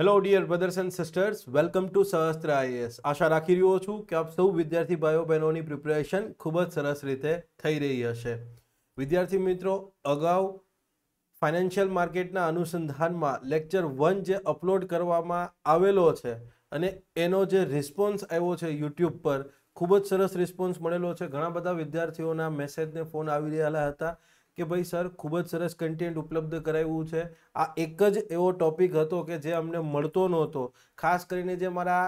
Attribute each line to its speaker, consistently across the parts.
Speaker 1: hello dear brothers and sisters welcome to Sahastra IAS આશા રાખી રહ્યો છું કે આપ સૌ વિદ્યાર્થી ભાઈઓ બહેનોની પ્રિપેરેશન ખૂબ જ સરસ રીતે થઈ રહી હશે વિદ્યાર્થી મિત્રો અગાઉ ફાઇનાન્શિયલ માર્કેટના અનુસંધાનમાં લેક્ચર વન જે અપલોડ કરવામાં આવેલો છે અને એનો જે રિસ્પોન્સ આવ્યો છે યુટ્યુબ પર ખૂબ જ સરસ રિસ્પોન્સ મળેલો છે ઘણા બધા વિદ્યાર્થીઓના મેસેજને ફોન આવી રહેલા હતા કે ભાઈ સર ખૂબ જ સરસ કન્ટેન્ટ ઉપલબ્ધ કરાવ્યું છે આ એક જ એવો ટોપિક હતો કે જે અમને મળતો નહોતો ખાસ કરીને જે મારા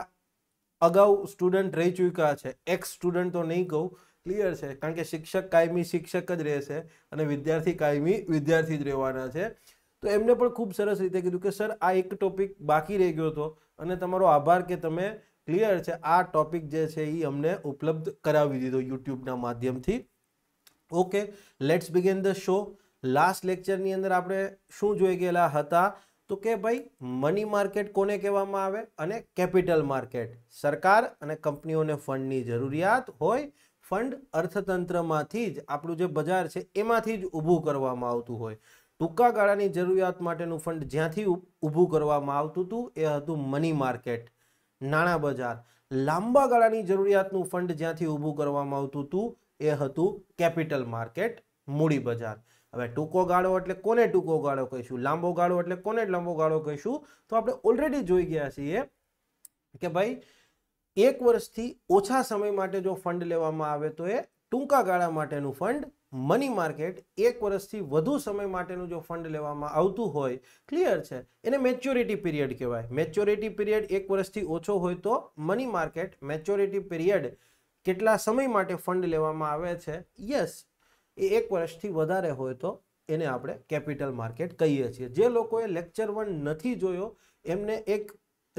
Speaker 1: અગાઉ સ્ટુડન્ટ રહી ચૂક્યા છે એક્સ સ્ટુડન્ટ તો નહીં કહું ક્લિયર છે કારણ કે શિક્ષક કાયમી શિક્ષક જ રહેશે અને વિદ્યાર્થી કાયમી વિદ્યાર્થી જ રહેવાના છે તો એમને પણ ખૂબ સરસ રીતે કીધું કે સર આ એક ટોપિક બાકી રહી ગયો હતો અને તમારો આભાર કે તમે ક્લિયર છે આ ટોપિક જે છે એ અમને ઉપલબ્ધ કરાવી દીધો યુટ્યુબના માધ્યમથી okay let's begin the show last લેક્ચરની અંદર આપણે શું જોઈ ગયેલા હતા તો કે ભાઈ મની માર્કેટ કોને કહેવામાં આવે અને કેપિટલ માર્કેટ સરકાર અને કંપનીઓને ફંડની જરૂરિયાત હોય ફંડ અર્થતંત્રમાંથી જ આપણું જે બજાર છે એમાંથી જ ઊભું કરવામાં આવતું હોય ટૂંકા ગાળાની જરૂરિયાત માટેનું ફંડ જ્યાંથી ઊભું કરવામાં આવતું હતું એ હતું મની માર્કેટ નાણાં બજાર લાંબા ગાળાની જરૂરિયાતનું ફંડ જ્યાંથી ઊભું કરવામાં આવતું હતું એ હતું કેપિટલ માર્કેટ મૂડી બજાર હવે ટૂંકો ગાળો એટલે કોને ટૂંકો ગાળો કહીશું લાંબો ગાળો એટલે કોને લાંબો ગાળો કહીશું તો આપણે ઓલરેડી જોઈ ગયા છીએ કે ભાઈ એક વર્ષથી ઓછા સમય માટે જો ફંડ લેવામાં આવે તો એ ટૂંકા ગાળા માટેનું ફંડ મની માર્કેટ એક વર્ષથી વધુ સમય માટેનું જો ફંડ લેવામાં આવતું હોય ક્લિયર છે એને મેચ્યોરિટી પીરિયડ કહેવાય મેચ્યોરિટી પીરિયડ એક વર્ષથી ઓછો હોય તો મની માર્કેટ મેચ્યોરિટી પીરિયડ કેટલા સમય માટે ફંડ લેવામાં આવે છે યસ એ એક વર્ષથી વધારે હોય તો એને આપણે કેપિટલ માર્કેટ કહીએ છીએ જે લોકોએ લેક્ચર વન નથી જોયો એમને એક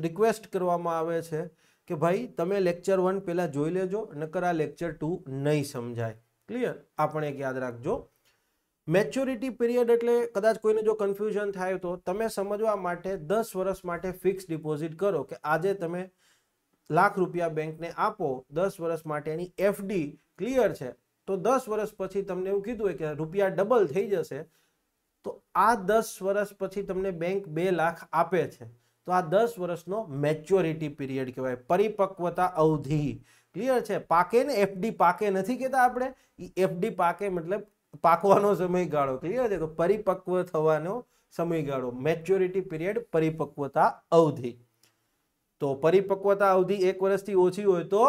Speaker 1: રિક્વેસ્ટ કરવામાં આવે છે કે ભાઈ તમે લેક્ચર વન પહેલાં જોઈ લેજો નકર આ લેક્ચર ટુ નહીં સમજાય ક્લિયર આપણે એક યાદ રાખજો મેચ્યોરિટી પીરિયડ એટલે કદાચ કોઈને જો કન્ફ્યુઝન થાય તો તમે સમજવા માટે દસ વર્ષ માટે ફિક્સ ડિપોઝિટ કરો કે આજે તમે લાખ રૂપિયા બેંકને આપો દસ વર્ષ માટેની એફડી ક્લિયર છે તો દસ વર્ષ પછી તમને એવું કીધું હોય કે રૂપિયા ડબલ થઈ જશે તો આ દસ વર્ષ પછી તમને બેંક બે લાખ આપે છે તો આ દસ વર્ષનો મેચ્યોરિટી પિરિયડ કહેવાય પરિપક્વતા અવધિ ક્લિયર છે પાકે ને એફડી પાકે નથી કહેતા આપણે એ એફડી પાકે મતલબ પાકવાનો સમયગાળો ક્લિયર છે તો પરિપક્વ થવાનો સમયગાળો મેચ્યોરિટી પિરિયડ પરિપક્વતા અવધિ તો પરિપક્વતા અવધિ એક વર્ષથી ઓછી હોય તો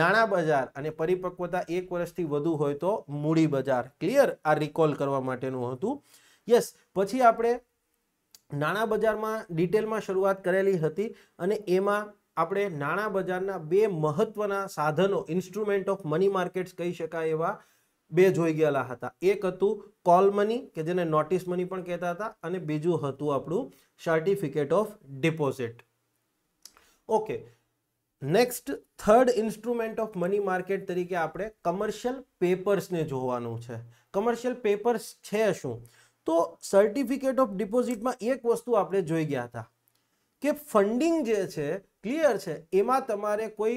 Speaker 1: નાણાં બજાર અને પરિપક્વતા એક વર્ષથી વધુ હોય તો મૂડી બજાર ક્લિયર આ રિકોલ કરવા માટેનું હતું યસ પછી આપણે નાણાં બજારમાં ડિટેલમાં શરૂઆત કરેલી હતી અને એમાં આપણે નાણાં બજારના બે મહત્વના સાધનો ઇન્સ્ટ્રુમેન્ટ ઓફ મની માર્કેટ્સ કહી શકાય એવા બે જોઈ ગયેલા હતા એક હતું કોલ મની કે જેને નોટિસ મની પણ કહેતા હતા અને બીજું હતું આપણું certificate of deposit okay next third instrument of money market તરીકે આપણે કમર્શિયલ પેપર્સને જોવાનું છે કમર્શિયલ પેપર્સ છે શું તો સર્ટિફિકેટ ઓફ ડિપોઝિટમાં એક વસ્તુ આપણે જોઈ ગયા હતા કે ફંડિંગ જે છે ક્લિયર છે એમાં તમારે કોઈ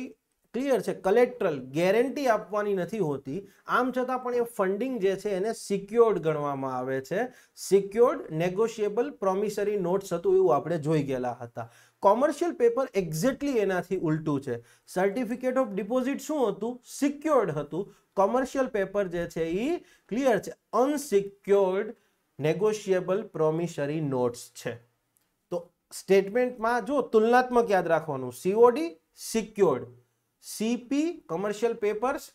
Speaker 1: ક્લિયર છે કલેક્ટ્રલ ગેરંટી આપવાની નથી હોતી આમ છતાં પણ એ ફંડિંગ જે છે એને સિક્યોર્ડ ગણવામાં આવે છે સિક્યોર્ડ નેગોશિયેબલ પ્રોમિસરી નોટ્સ હતું એવું આપણે જોઈ ગયેલા હતા કોમર્શિયલ પેપર એક્ઝેક્ટલી એનાથી ઉલટું છે સર્ટિફિકેટ ઓફ ડિપોઝિટ શું હતું સિક્યોર્ડ હતું કોમર્શિયલ પેપર જે છે એ ક્લિયર છે અનસિક્યોર્ડ નેગોશિયેબલ પ્રોમિશરી નોટ્સ છે તો સ્ટેટમેન્ટમાં જો તુલનાત્મક યાદ રાખવાનું COD secured CP commercial papers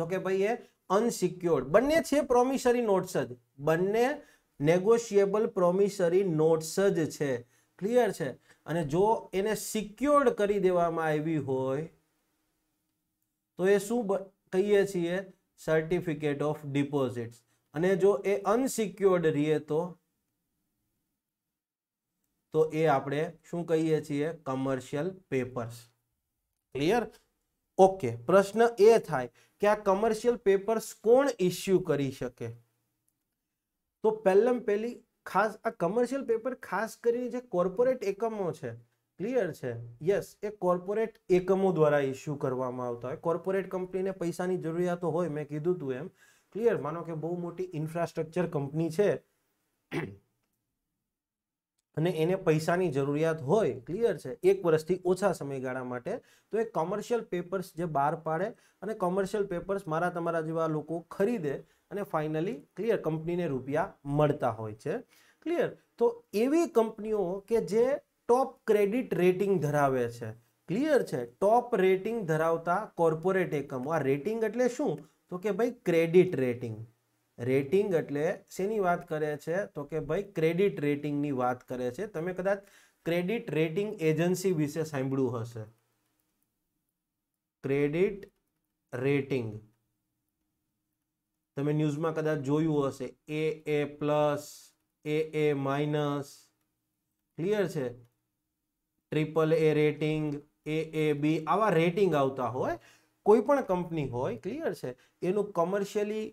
Speaker 1: તો કે ભાઈ એ અનસિક્યોર્ડ બંને છે પ્રોમિશરી નોટ્સ જ બંને નેગોશિયેબલ પ્રોમિશરી નોટ્સ જ છે ક્લિયર છે અને જો એને સિક્યોર્ડ કરી દેવામાં આવી હોય તો એ શું કહીએ છીએ સર્ટિફિકેટ ઓફ ડિપોઝિટ અને જો એ અનસિક્યોર્ડ રહીએ તો તો એ આપણે શું કહીએ છીએ કમર્શિયલ પેપર્સ ક્લિયર ઓકે પ્રશ્ન એ થાય કે આ કમર્શિયલ પેપર્સ કોણ ઇસ્યુ કરી શકે તો પહેલમ પહેલી ખાસ આ કમર્શિયલ પેપર ખાસ કરીને જે કોર્પોરેટ એકમો છે ક્લિયર છે યસ એ કોર્પોરેટ એકમો દ્વારા ઇસ્યુ કરવામાં આવતા હોય કોર્પોરેટ કંપનીને પૈસાની જરૂરિયાતો હોય મેં કીધું તું એમ ક્લિયર માનો કે બહુ મોટી ઇન્ફ્રાસ્ટ્રક્ચર કંપની છે અને એને પૈસાની જરૂરિયાત હોય ક્લિયર છે એક વર્ષથી ઓછા સમયગાળા માટે તો એ કોમર્શિયલ પેપર્સ જે બહાર પાડે અને કોમર્શિયલ પેપર્સ મારા તમારા જેવા લોકો ખરીદે અને ફાઇનલી ક્લિયર કંપનીને રૂપિયા મળતા હોય છે ક્લિયર તો એવી કંપનીઓ કે જે ટોપ ક્રેડિટ રેટિંગ ધરાવે છે ક્લિયર છે ટોપ રેટિંગ ધરાવતા કોર્પોરેટ એકમો આ રેટિંગ એટલે શું તો કે ભાઈ ક્રેડિટ રેટિંગ રેટિંગ એટલે શેની વાત કરે છે તો કે ભાઈ ક્રેડિટ રેટિંગની વાત કરે છે તમે કદાચ ક્રેડિટ રેટિંગ એજન્સી વિશે સાંભળ્યું હશે ક્રેડિટ રેટિંગ તમે ન્યૂઝમાં કદાચ જોયું હશે A A plus A A minus clear છે triple A rating A A B આવા રેટિંગ આવતા હોય કોઈ પણ કંપની હોય ક્લિયર છે એનું કમર્શિયલી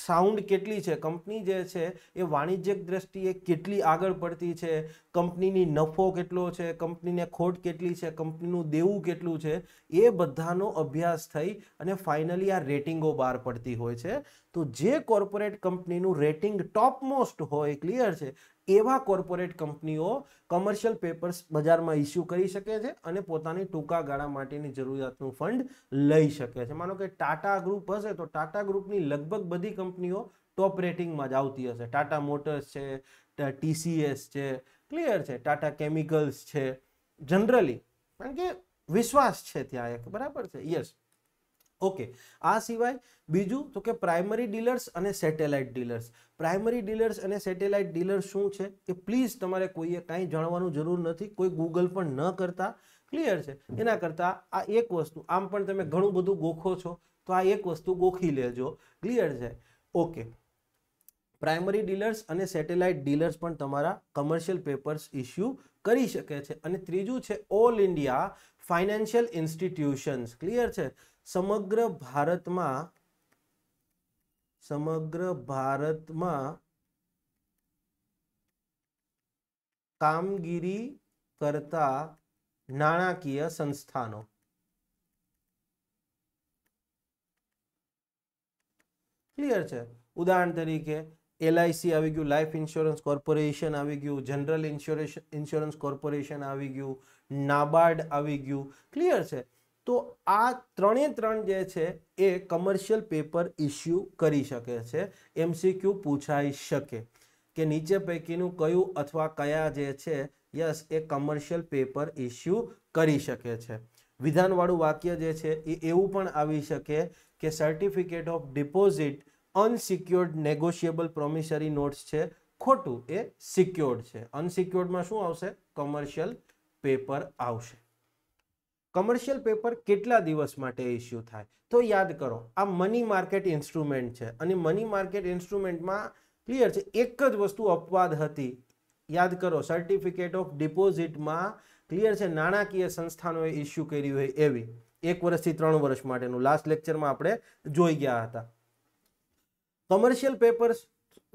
Speaker 1: સાઉન્ડ કેટલી છે કંપની જે છે એ વાણિજ્યક દ્રષ્ટિએ કેટલી આગળ પડતી છે કંપનીની નફો કેટલો છે કંપનીને ખોટ કેટલી છે કંપનીનું દેવું કેટલું છે એ બધાનો અભ્યાસ થઈ અને ફાઇનલી આ રેટિંગો બહાર પડતી હોય છે તો જે કોર્પોરેટ કંપનીનું રેટિંગ ટોપ મોસ્ટ હોય ક્લિયર છે એવા કોર્પોરેટ કંપનીઓ કમર્શિયલ પેપર્સ બજારમાં ઇસ્યુ કરી શકે છે અને પોતાની ટૂંકા ગાળા માટેની જરૂરિયાતનું ફંડ લઈ શકે છે માનો કે ટાટા ગ્રુપ હશે તો ટાટા ગ્રુપની લગભગ બધી કંપનીઓ ટોપ રેટિંગમાં જ આવતી હશે ટાટા મોટર્સ છે ટીસીએસ છે ક્લિયર છે ટાટા કેમિકલ્સ છે જનરલી કારણ કે વિશ્વાસ છે ત્યાં એક બરાબર છે યસ ઓકે આ સિવાય બીજું તો કે પ્રાઇમરી ડીલર્સ અને સેટેલાઇટ ડીલર્સ પ્રાઇમરી ડીલર્સ અને સેટેલાઇટ ડીલર્સ શું છે એ પ્લીઝ તમારે કોઈએ કાંઈ જાણવાનું જરૂર નથી કોઈ ગૂગલ પણ ન કરતા ક્લિયર છે એના કરતાં આ એક વસ્તુ આમ પણ તમે ઘણું બધું ગોખો છો તો આ એક વસ્તુ ગોખી લેજો ક્લિયર છે ઓકે પ્રાઇમરી ડીલર્સ અને સેટેલાઇટ ડીલર્સ પણ તમારા કમર્શિયલ પેપર્સ ઇસ્યુ કરી શકે છે અને ત્રીજું છે all India financial institutions clear છે સમગ્ર ભારતમાં સમગ્ર ભારતમાં કામગીરી કરતા નાણાકીય સંસ્થાનો ક્લિયર છે ઉદાહરણ તરીકે એલઆઈસી આવી ગયું લાઈફ ઇન્સ્યોરન્સ કોર્પોરેશન આવી ગયું જનરલ ઇન્સ્યોરન્સ ઇન્સ્યોરન્સ કોર્પોરેશન આવી ગયું નાબાર્ડ આવી ગયું ક્લિયર છે તો આ ત્રણે ત્રણ જે છે એ કમર્શિયલ પેપર ઇસ્યુ કરી શકે છે એમસીક્યુ પૂછાઈ શકે કે નીચે પૈકીનું કયું અથવા કયા જે છે યસ એ કમર્શિયલ પેપર ઇસ્યુ કરી શકે છે વિધાનવાળું વાક્ય જે છે એ એવું પણ આવી શકે કે certificate of deposit unsecured negotiable promissory notes છે ખોટું એ સિક્યોર્ડ છે અનસિક્યોર્ડમાં શું આવશે કમર્શિયલ પેપર આવશે કમર્શિયલ પેપર કેટલા દિવસ માટે ઇસ્યુ થાય તો યાદ કરો આ મની માર્કેટ ઇન્સ્ટ્રુમેન્ટ છે અને મની માર્કેટ ઇન્સ્ટ્રુમેન્ટમાં ક્લિયર છે એક જ વસ્તુ અપવાદ હતી યાદ કરો સર્ટિફિકેટ ઓફ ડિપોઝિટમાં ક્લિયર છે નાણાકીય સંસ્થાનોએ ઇસ્યુ કરી હોય એવી એક વર્ષથી ત્રણ વર્ષ માટેનું લાસ્ટ લેક્ચરમાં આપણે જોઈ ગયા હતા કમર્શિયલ પેપર્સ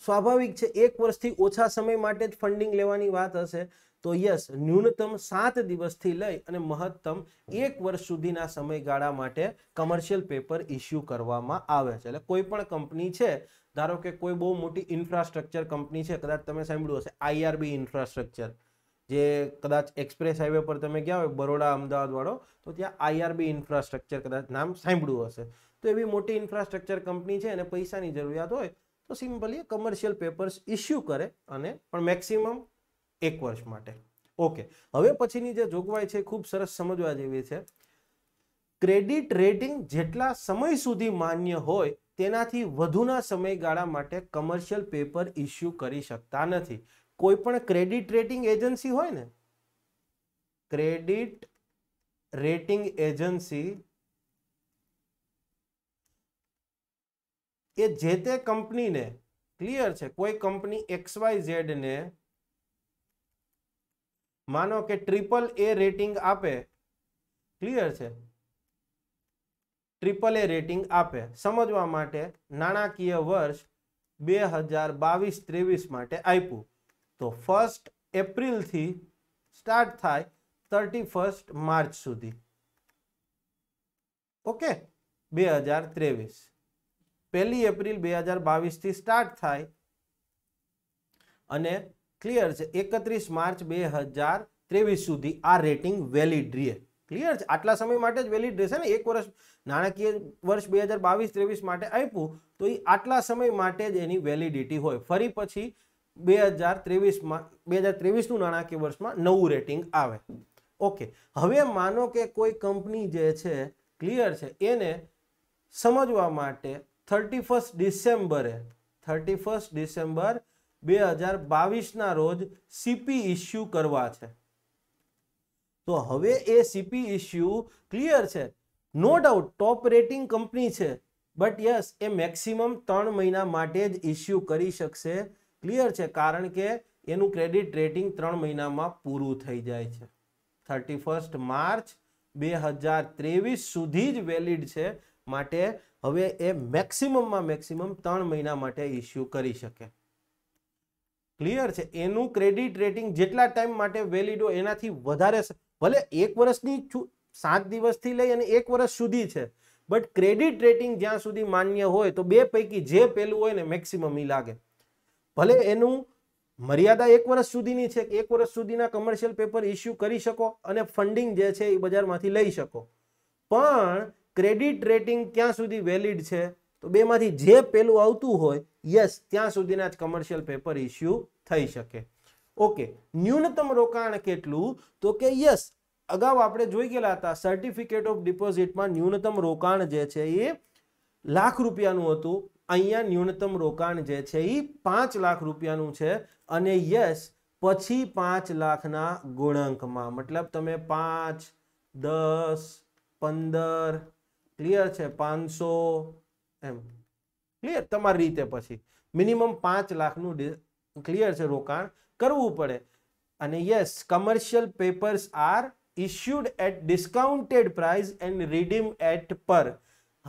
Speaker 1: સ્વાભાવિક છે એક વર્ષથી ઓછા સમય માટે જ ફંડિંગ લેવાની વાત હશે તો યસ ન્યૂનતમ સાત દિવસથી લઈ અને મહત્તમ એક વર્ષ સુધીના સમયગાળા માટે કમર્શિયલ પેપર ઇસ્યુ કરવામાં આવે છે એટલે કોઈ પણ કંપની છે ધારો કે કોઈ બહુ મોટી ઇન્ફ્રાસ્ટ્રક્ચર કંપની છે કદાચ તમે સાંભળ્યું હશે આઈઆરબી ઇન્ફ્રાસ્ટ્રક્ચર જે કદાચ એક્સપ્રેસ હાઈવે પર તમે ગયા હોય બરોડા અમદાવાદવાળો તો ત્યાં આઈઆરબી ઇન્ફ્રાસ્ટ્રક્ચર કદાચ નામ સાંભળ્યું હશે તો એવી મોટી ઇન્ફ્રાસ્ટ્રક્ચર કંપની છે અને પૈસાની જરૂરિયાત હોય તો સિમ્પલી કમર્શિયલ પેપર્સ ઇસ્યુ કરે અને પણ મેક્સિમમ એક વર્ષ માટે ઓકે હવે પછીની જે જોગવાઈ છે ખૂબ સરસ સમજવા જેવી છે ક્રેડિટ રેટિંગ જેટલા સમય સુધી માન્ય હોય તેનાથી વધુના સમયગાળા માટે કમર્શિયલ પેપર ઇસ્યુ કરી શકતા નથી કોઈ પણ ક્રેડિટ રેટિંગ એજન્સી હોય ને ક્રેડિટ રેટિંગ એજન્સી એ જે તે કંપનીને ક્લિયર છે કોઈ કંપની એક્સ વાય ઝેડને માનો કે ટ્રિપલ એ રેટિંગ આપે ક્લિયર છે ટ્રિપલ એ રેટિંગ આપે સમજવા માટે નાણાકીય વર્ષ બે હજાર બાવીસ ત્રેવીસ માટે આપ્યું તો ફર્સ્ટ એપ્રિલથી સ્ટાર્ટ થાય થર્ટી ફર્સ્ટ માર્ચ સુધી ઓકે બે હજાર ત્રેવીસ પહેલી એપ્રિલ બે હજાર બાવીસથી સ્ટાર્ટ થાય અને ક્લિયર છે એકત્રીસ માર્ચ બે હજાર ત્રેવીસ સુધી આ રેટિંગ વેલિડ રહે ક્લિયર છે આટલા સમય માટે જ વેલિડ રહેશે ને એક વર્ષ નાણાકીય વર્ષ બે હજાર બાવીસ ત્રેવીસ માટે આપ્યું તો એ આટલા સમય માટે જ એની વેલિડિટી હોય ફરી પછી બે હજાર ત્રેવીસમાં બે હજાર ત્રેવીસનું નાણાકીય વર્ષમાં નવું રેટિંગ આવે ઓકે હવે માનો કે કોઈ કંપની જે છે ક્લિયર છે એને સમજવા માટે થર્ટી ફર્સ્ટ ડિસેમ્બરે થર્ટી ફર્સ્ટ ડિસેમ્બર બે હજાર બાવીસના રોજ સીપી ઇસ્યુ કરવા છે તો હવે એ સીપી ઇસ્યુ ક્લિયર છે no doubt top rating company છે બટ યસ એ મેક્સિમમ ત્રણ મહિના માટે જ ઇસ્યુ કરી શકશે ક્લિયર છે કારણ કે એનું ક્રેડિટ રેટિંગ ત્રણ મહિનામાં પૂરું થઈ જાય છે થર્ટી ફર્સ્ટ માર્ચ બે હજાર ત્રેવીસ સુધી જ વેલિડ છે માટે હવે એ મેક્સિમમમાં મેક્સિમમ ત્રણ મહિના માટે ઇસ્યુ કરી શકે ક્લિયર છે એનું ક્રેડિટ રેટિંગ જેટલા ટાઈમ માટે વેલિડ હોય એનાથી વધારે ભલે એક વર્ષની સાત દિવસથી લઈ અને એક વર્ષ સુધી છે બટ ક્રેડિટ રેટિંગ જ્યાં સુધી માન્ય હોય તો બે પૈકી જે પેલું હોય ને મેક્સિમમ એ લાગે ભલે એનું મર્યાદા એક વર્ષ સુધીની છે કે એક વર્ષ સુધીના કમર્શિયલ પેપર ઇસ્યુ કરી શકો અને ફંડિંગ જે છે એ બજારમાંથી લઈ શકો પણ ક્રેડિટ રેટિંગ ક્યાં સુધી વેલિડ છે તો બેમાંથી જે પેલું આવતું હોય યસ ત્યાં સુધીના જ કમર્શિયલ પેપર ઇસ્યુ થઈ શકે ઓકે ન્યૂનતમ રોકાણ કેટલું તો કે યસ અગાઉ આપણે જોઈ ગયેલા હતા સર્ટિફિકેટ ઓફ ડિપોઝિટમાં ન્યૂનતમ રોકાણ જે છે એ લાખ રૂપિયાનું હતું અહીંયા ન્યૂનતમ રોકાણ જે છે એ પાંચ લાખ રૂપિયાનું છે અને યસ પછી પાંચ લાખના ગુણાંકમાં મતલબ તમે પાંચ દસ પંદર ક્લિયર છે પાંચસો એમ ક્લિયર તમારી રીતે પછી મિનિમમ પાંચ લાખનું ક્લિયર છે રોકાણ કરવું પડે અને yes commercial papers are issued at discounted price and redeem at par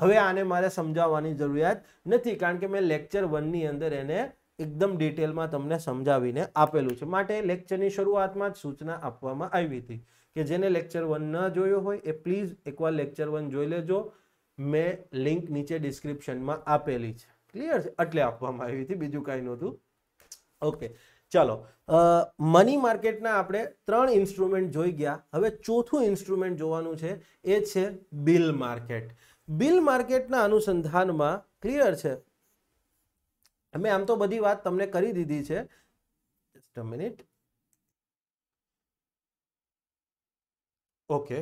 Speaker 1: હવે આને મારે સમજાવવાની જરૂરિયાત નથી કારણ કે મેં લેક્ચર વનની અંદર એને એકદમ ડિટેલમાં તમને સમજાવીને આપેલું છે માટે લેક્ચરની શરૂઆતમાં જ સૂચના આપવામાં આવી હતી કે જેને લેક્ચર વન ન જોયો હોય એ પ્લીઝ એકવાર લેક્ચર વન જોઈ લેજો મેં લિંક નીચે ડિસ્ક્રિપ્શનમાં આપેલી છે ક્લિયર છે એટલે આપવામાં આવી હતી બીજું કાંઈ નહોતું ઓકે ચાલો મની માર્કેટના આપણે ત્રણ ઇન્સ્ટ્રુમેન્ટ જોઈ ગયા હવે ચોથું ઇન્સ્ટ્રુમેન્ટ જોવાનું છે એ છે બિલ માર્કેટ બિલ માર્કેટના અનુસંધાનમાં ક્લિયર છે મેં આમ તો બધી વાત તમને કરી દીધી છે જસ્ટ મિનિટ ઓકે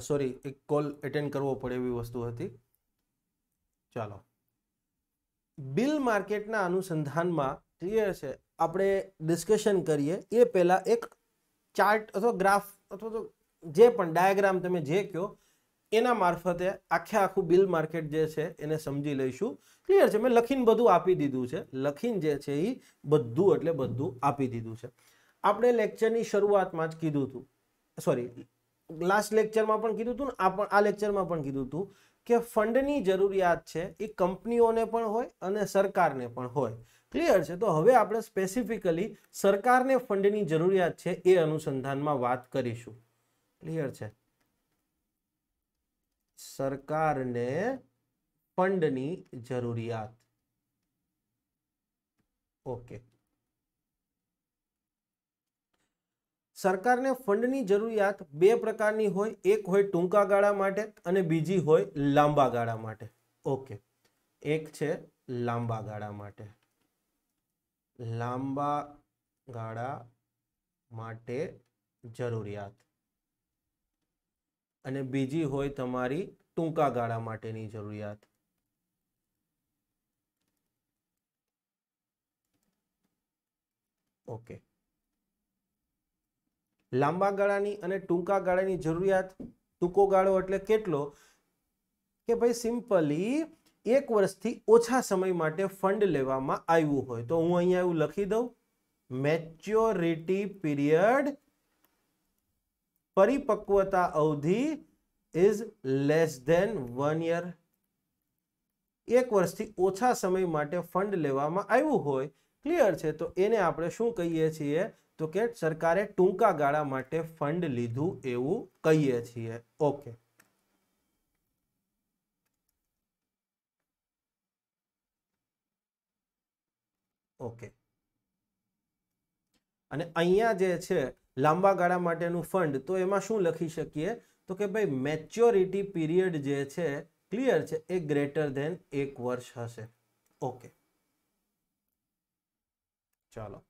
Speaker 1: સોરી એક કોલ એટેન્ડ કરવો પડે એવી વસ્તુ હતી ચાલો બિલ માર્કેટના અનુસંધાનમાં ક્લિયર છે આપણે ડિસ્કશન કરીએ એ પહેલાં એક ચાર્ટ અથવા ગ્રાફ અથવા તો જે પણ ડાયાગ્રામ તમે જે કહો એના મારફતે આખે આખું બિલ માર્કેટ જે છે એને સમજી લઈશું ક્લિયર છે મેં લખીને બધું આપી દીધું છે લખીને જે છે એ બધું એટલે બધું આપી દીધું છે આપણે લેક્ચરની શરૂઆતમાં જ કીધું હતું સોરી લાસ્ટ લેક્ચરમાં પણ કીધું હતું ને આ પણ આ લેક્ચરમાં પણ કીધું હતું કે ફંડની જરૂરિયાત છે એ કંપનીઓને પણ હોય અને સરકારને પણ હોય ક્લિયર છે તો હવે આપણે સ્પેસિફિકલી સરકારને ફંડની જરૂરિયાત છે એ અનુસંધાનમાં વાત કરીશું ક્લિયર છે સરકારને ફંડની જરૂરિયાત ઓકે સરકારને ફંડની જરૂરિયાત બે પ્રકારની હોય એક હોય ટૂંકા ગાળા માટે અને બીજી હોય લાંબા ગાળા માટે ઓકે એક છે લાંબા ગાળા માટે લાંબા ગાળા માટે જરૂરિયાત અને બીજી હોય તમારી ટૂંકા ગાળા માટેની જરૂરિયાત ઓકે લાંબા ગાળાની અને ટૂંકા ગાળાની જરૂરિયાત ટૂંકો ગાળો એટલે કેટલો કે ભાઈ સિમ્પલી એક વર્ષથી ઓછા સમય માટે ફંડ લેવામાં આવ્યું હોય તો હું અહીંયા એવું લખી દઉં મેચ્યોરિટી પીરિયડ પરિપક્વતા અવધિ is less than one year એક વર્ષથી ઓછા સમય માટે ફંડ લેવામાં આવ્યું હોય ક્લિયર છે તો એને આપણે શું કહીએ છીએ તો કે સરકારે ટૂંકા ગાળા માટે ફંડ લીધું એવું કહીએ છીએ ઓકે ઓકે અને અહીંયા જે છે લાંબા ગાળા માટેનું ફંડ તો એમાં શું લખી શકીએ તો કે ભાઈ મેચ્યોરિટી પીરિયડ જે છે ક્લિયર છે એ ગ્રેટર ધેન એક વર્ષ હશે ઓકે ચાલો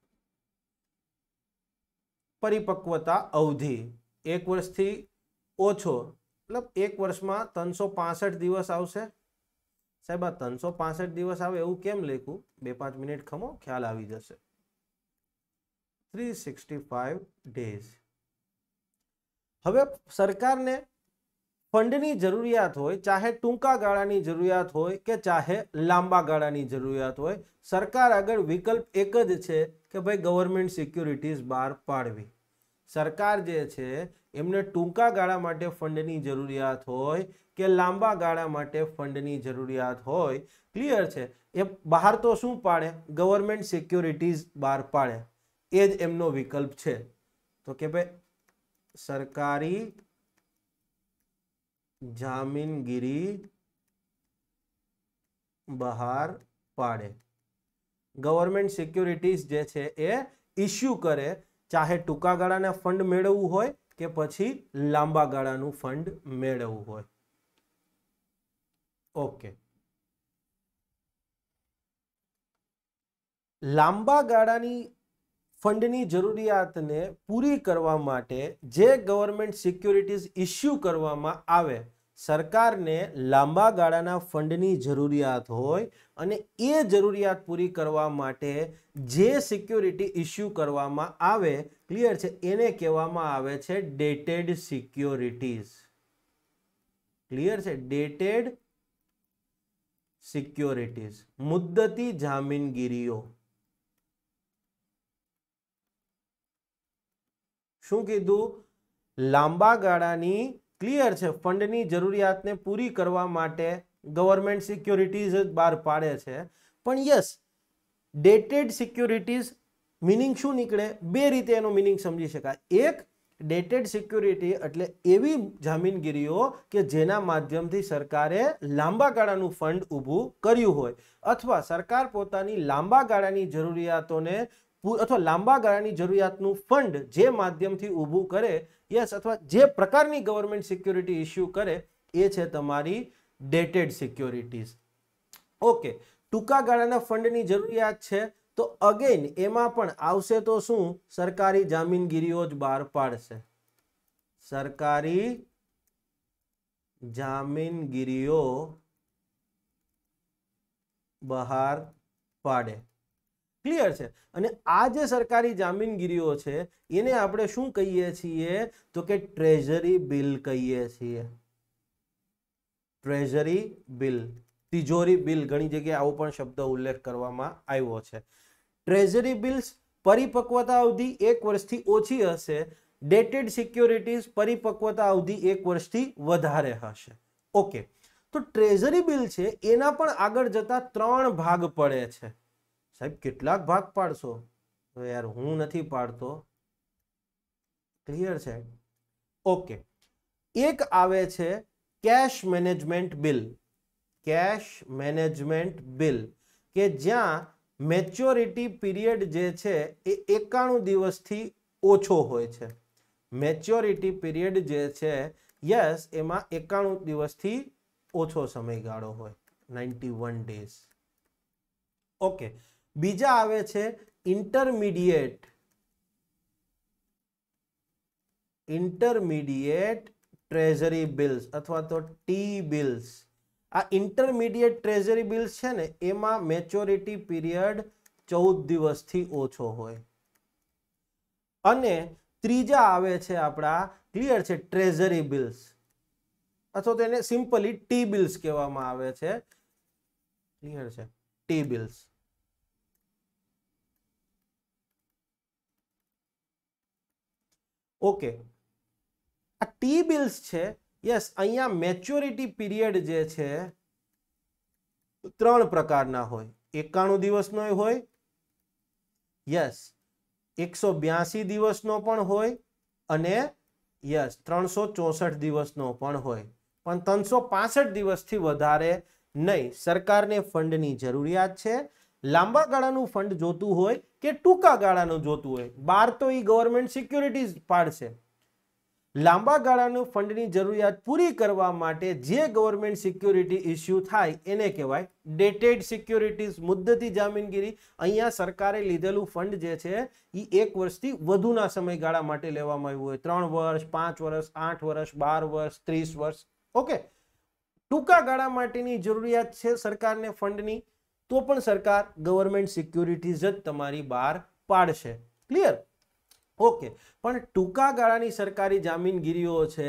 Speaker 1: પરિપક્વતા અવધિ એક વર્ષથી ઓછો મતલબ એક વર્ષમાં ત્રણસો પાસઠ દિવસ આવશે સાહેબ આ ત્રણસો પાસઠ દિવસ આવે એવું કેમ લખ્યું બે પાંચ મિનિટ ખમો ખ્યાલ આવી જશે થ્રી સિક્સટી ફાઈવ ડેઝ હવે સરકારને ફંડની જરૂરિયાત હોય ચાહે ટૂંકા ગાળાની જરૂરિયાત હોય કે ચાહે લાંબા ગાળાની જરૂરિયાત હોય સરકાર આગળ વિકલ્પ એક જ છે કે ભાઈ ગવર્મેન્ટ સિક્યુરિટીઝ બહાર પાડવી સરકાર જે છે એમને ટૂંકા ગાળા માટે ફંડની જરૂરિયાત હોય કે લાંબા ગાળા માટે ફંડની જરૂરિયાત હોય ક્લિયર છે એ બહાર તો શું પાડે ગવર્મેન્ટ સિક્યોરિટીઝ બહાર પાડે એ જ એમનો વિકલ્પ છે તો કે ભાઈ સરકારી જામીનગીરી બહાર પાડે ગવર્મેન્ટ સિક્યુરિટીઝ જે છે એ ઇસ્યુ કરે ચાહે ટૂંકા ગાળાના ફંડ મેળવવું હોય કે પછી લાંબા ગાળાનું ફંડ મેળવવું હોય ઓકે લાંબા ગાળાની ફંડની જરૂરિયાતને પૂરી કરવા માટે જે ગવર્મેન્ટ સિક્યુરિટીઝ ઇસ્યુ કરવામાં આવે સરકારને લાંબા ગાળાના ફંડની જરૂરિયાત હોય અને એ જરૂરિયાત પૂરી કરવા માટે જે સિક્યોરિટી ઇસ્યુ કરવામાં આવે ક્લિયર છે એને કહેવામાં આવે છે ડેટેડ સિક્યોરિટીઝ ક્લિયર છે ડેટેડ સિક્યોરિટીઝ મુદ્દતી જામીનગીરીઓ શું કીધું લાંબા ગાળાની ક્લિયર છે ફંડની જરૂરિયાતને પૂરી કરવા માટે ગવર્મેન્ટ સિક્યોરિટીઝ બહાર પાડે છે પણ યસ ડેટેડ સિક્યોરિટીઝ મિનિંગ શું નીકળે બે રીતે એનો મિનિંગ સમજી શકાય એક ડેટેડ સિક્યુરિટી એટલે એવી જામીનગીરીઓ કે જેના માધ્યમથી સરકારે લાંબા ગાળાનું ફંડ ઊભું કર્યું હોય અથવા સરકાર પોતાની લાંબા ગાળાની જરૂરિયાતોને અથવા લાંબા ગાળાની જરૂરિયાતનું ફંડ જે માધ્યમથી ઊભું કરે યસ અથવા જે પ્રકારની ગવર્મેન્ટ સિક્યોરિટી ઇસ્યુ કરે એ છે તમારી ડેટેડ સિક્યોરિટીઝ ઓકે ટૂંકા ગાળાના ફંડની જરૂરિયાત છે તો અગેન એમાં પણ આવશે તો શું સરકારી જામીનગીરીઓ જ બહાર પાડશે સરકારી જામીનગીરીઓ બહાર પાડે ક્લિયર છે અને આ જે સરકારી જામીનગીરીઓ છે એને આપણે શું કહીએ છીએ તો કે ટ્રેઝરી બિલ કહીએ છીએ ટ્રેઝરી બિલ તિજોરી બિલ ઘણી જગ્યાએ આવો પણ શબ્દ ઉલ્લેખ કરવામાં આવ્યો છે ટ્રેઝરી બિલ્સ પરિપક્વતા અવધિ એક વર્ષથી ઓછી હશે ડેટેડ સિક્યોરિટીઝ પરિપક્વતા અવધિ એક વર્ષથી વધારે હશે ઓકે તો ટ્રેઝરી બિલ છે એના પણ આગળ જતા ત્રણ ભાગ પડે છે સાહેબ કેટલાક ભાગ પાડશો તો યાર હું નથી પાડતો ક્લિયર છે ઓકે એક આવે છે cash management bill cash management bill કે જ્યાં મેચ્યોરિટી પીરિયડ જે છે એ એકાણું દિવસથી ઓછો હોય છે મેચ્યોરિટી પીરિયડ જે છે યસ એમાં એકાણું દિવસથી ઓછો સમયગાળો હોય નાઇન્ટી વન ડેઝ ઓકે બીજા આવે છે ઇન્ટરમીડિયેટ ઇન્ટરમીડિયેટ ટ્રેઝરી બિલ્સ અથવા તો ટી બિલ્સ આ ઇન્ટરમીડિયેટ ટ્રેઝરી બિલ્સ છે ને એમાં મેચ્યોરિટી પીરિયડ ચૌદ દિવસથી ઓછો હોય અને ત્રીજા આવે છે આપણા ક્લિયર છે ટ્રેઝરી બિલ્સ અથવા તો એને સિમ્પલી ટી બિલ્સ કહેવામાં આવે છે ક્લિયર છે ટી બિલ્સ ઓકે આ ટી બિલ્સ છે યસ અહીંયા મેચ્યોરિટી પીરિયડ જે છે ત્રણ પ્રકારના હોય એકાણું દિવસનો હોય યસ એકસો બ્યાસી દિવસનો પણ હોય અને યસ ત્રણસો ચોસઠ દિવસનો પણ હોય પણ ત્રણસો પાસઠ દિવસથી વધારે નહીં સરકારને ફંડની જરૂરિયાત છે લાંબા ગાળાનું ફંડ જોતું હોય કે ટૂંકા ગાળાનું જોતું હોય બાર તો એ ગવર્મેન્ટ સિક્યુરિટીઝ પાડશે લાંબા ગાળાનું ફંડની જરૂરિયાત પૂરી કરવા માટે જે ગવર્મેન્ટ સિક્યુરિટી ઇસ્યુ થાય એને કહેવાય ડેટેડ સિક્યુરિટીઝ મુદ્દતી જામીનગીરી અહીંયા સરકારે લીધેલું ફંડ જે છે એ એક વર્ષથી વધુના સમયગાળા માટે લેવામાં આવ્યું હોય ત્રણ વર્ષ પાંચ વર્ષ આઠ વર્ષ બાર વર્ષ ત્રીસ વર્ષ ઓકે ટૂંકા ગાળા માટેની જરૂરિયાત છે સરકારને ફંડની તો પણ સરકાર ગવર્મેન્ટ સિક્યુરિટીઝ જ તમારી બહાર પાડશે ક્લિયર ઓકે પણ ટૂંકા ગાળાની સરકારી જામીનગીરીઓ છે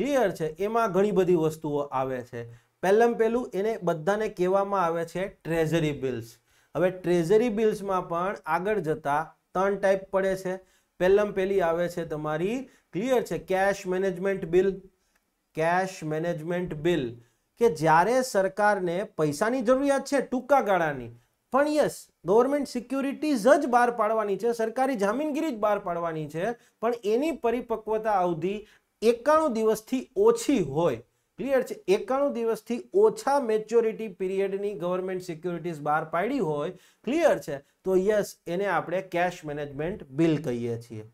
Speaker 1: ક્લિયર છે એમાં ઘણી બધી વસ્તુઓ આવે છે પહેલમ પહેલું એને બધાને કહેવામાં આવે છે ટ્રેઝરી બિલ્સ હવે ટ્રેઝરી બિલ્સમાં પણ આગળ જતા ત્રણ ટાઈપ પડે છે પહેલમ પહેલી આવે છે તમારી ક્લિયર છે cash management bill cash management bill કે જ્યારે સરકારને પૈસાની જરૂરિયાત છે ટૂંકા ગાળાની પણ યસ ગવર્મેન્ટ સિક્યુરિટીઝ જ બહાર પાડવાની છે સરકારી જામીનગીરી જ બહાર પાડવાની છે પણ એની પરિપક્વતા અવધિ એકાણું દિવસથી ઓછી હોય ક્લિયર છે એકાણું દિવસથી ઓછા મેચ્યોરિટી પીરિયડની ગવર્મેન્ટ સિક્યુરિટીઝ બહાર પાડી હોય ક્લિયર છે તો યસ એને આપણે કેશ મેનેજમેન્ટ બિલ કહીએ છીએ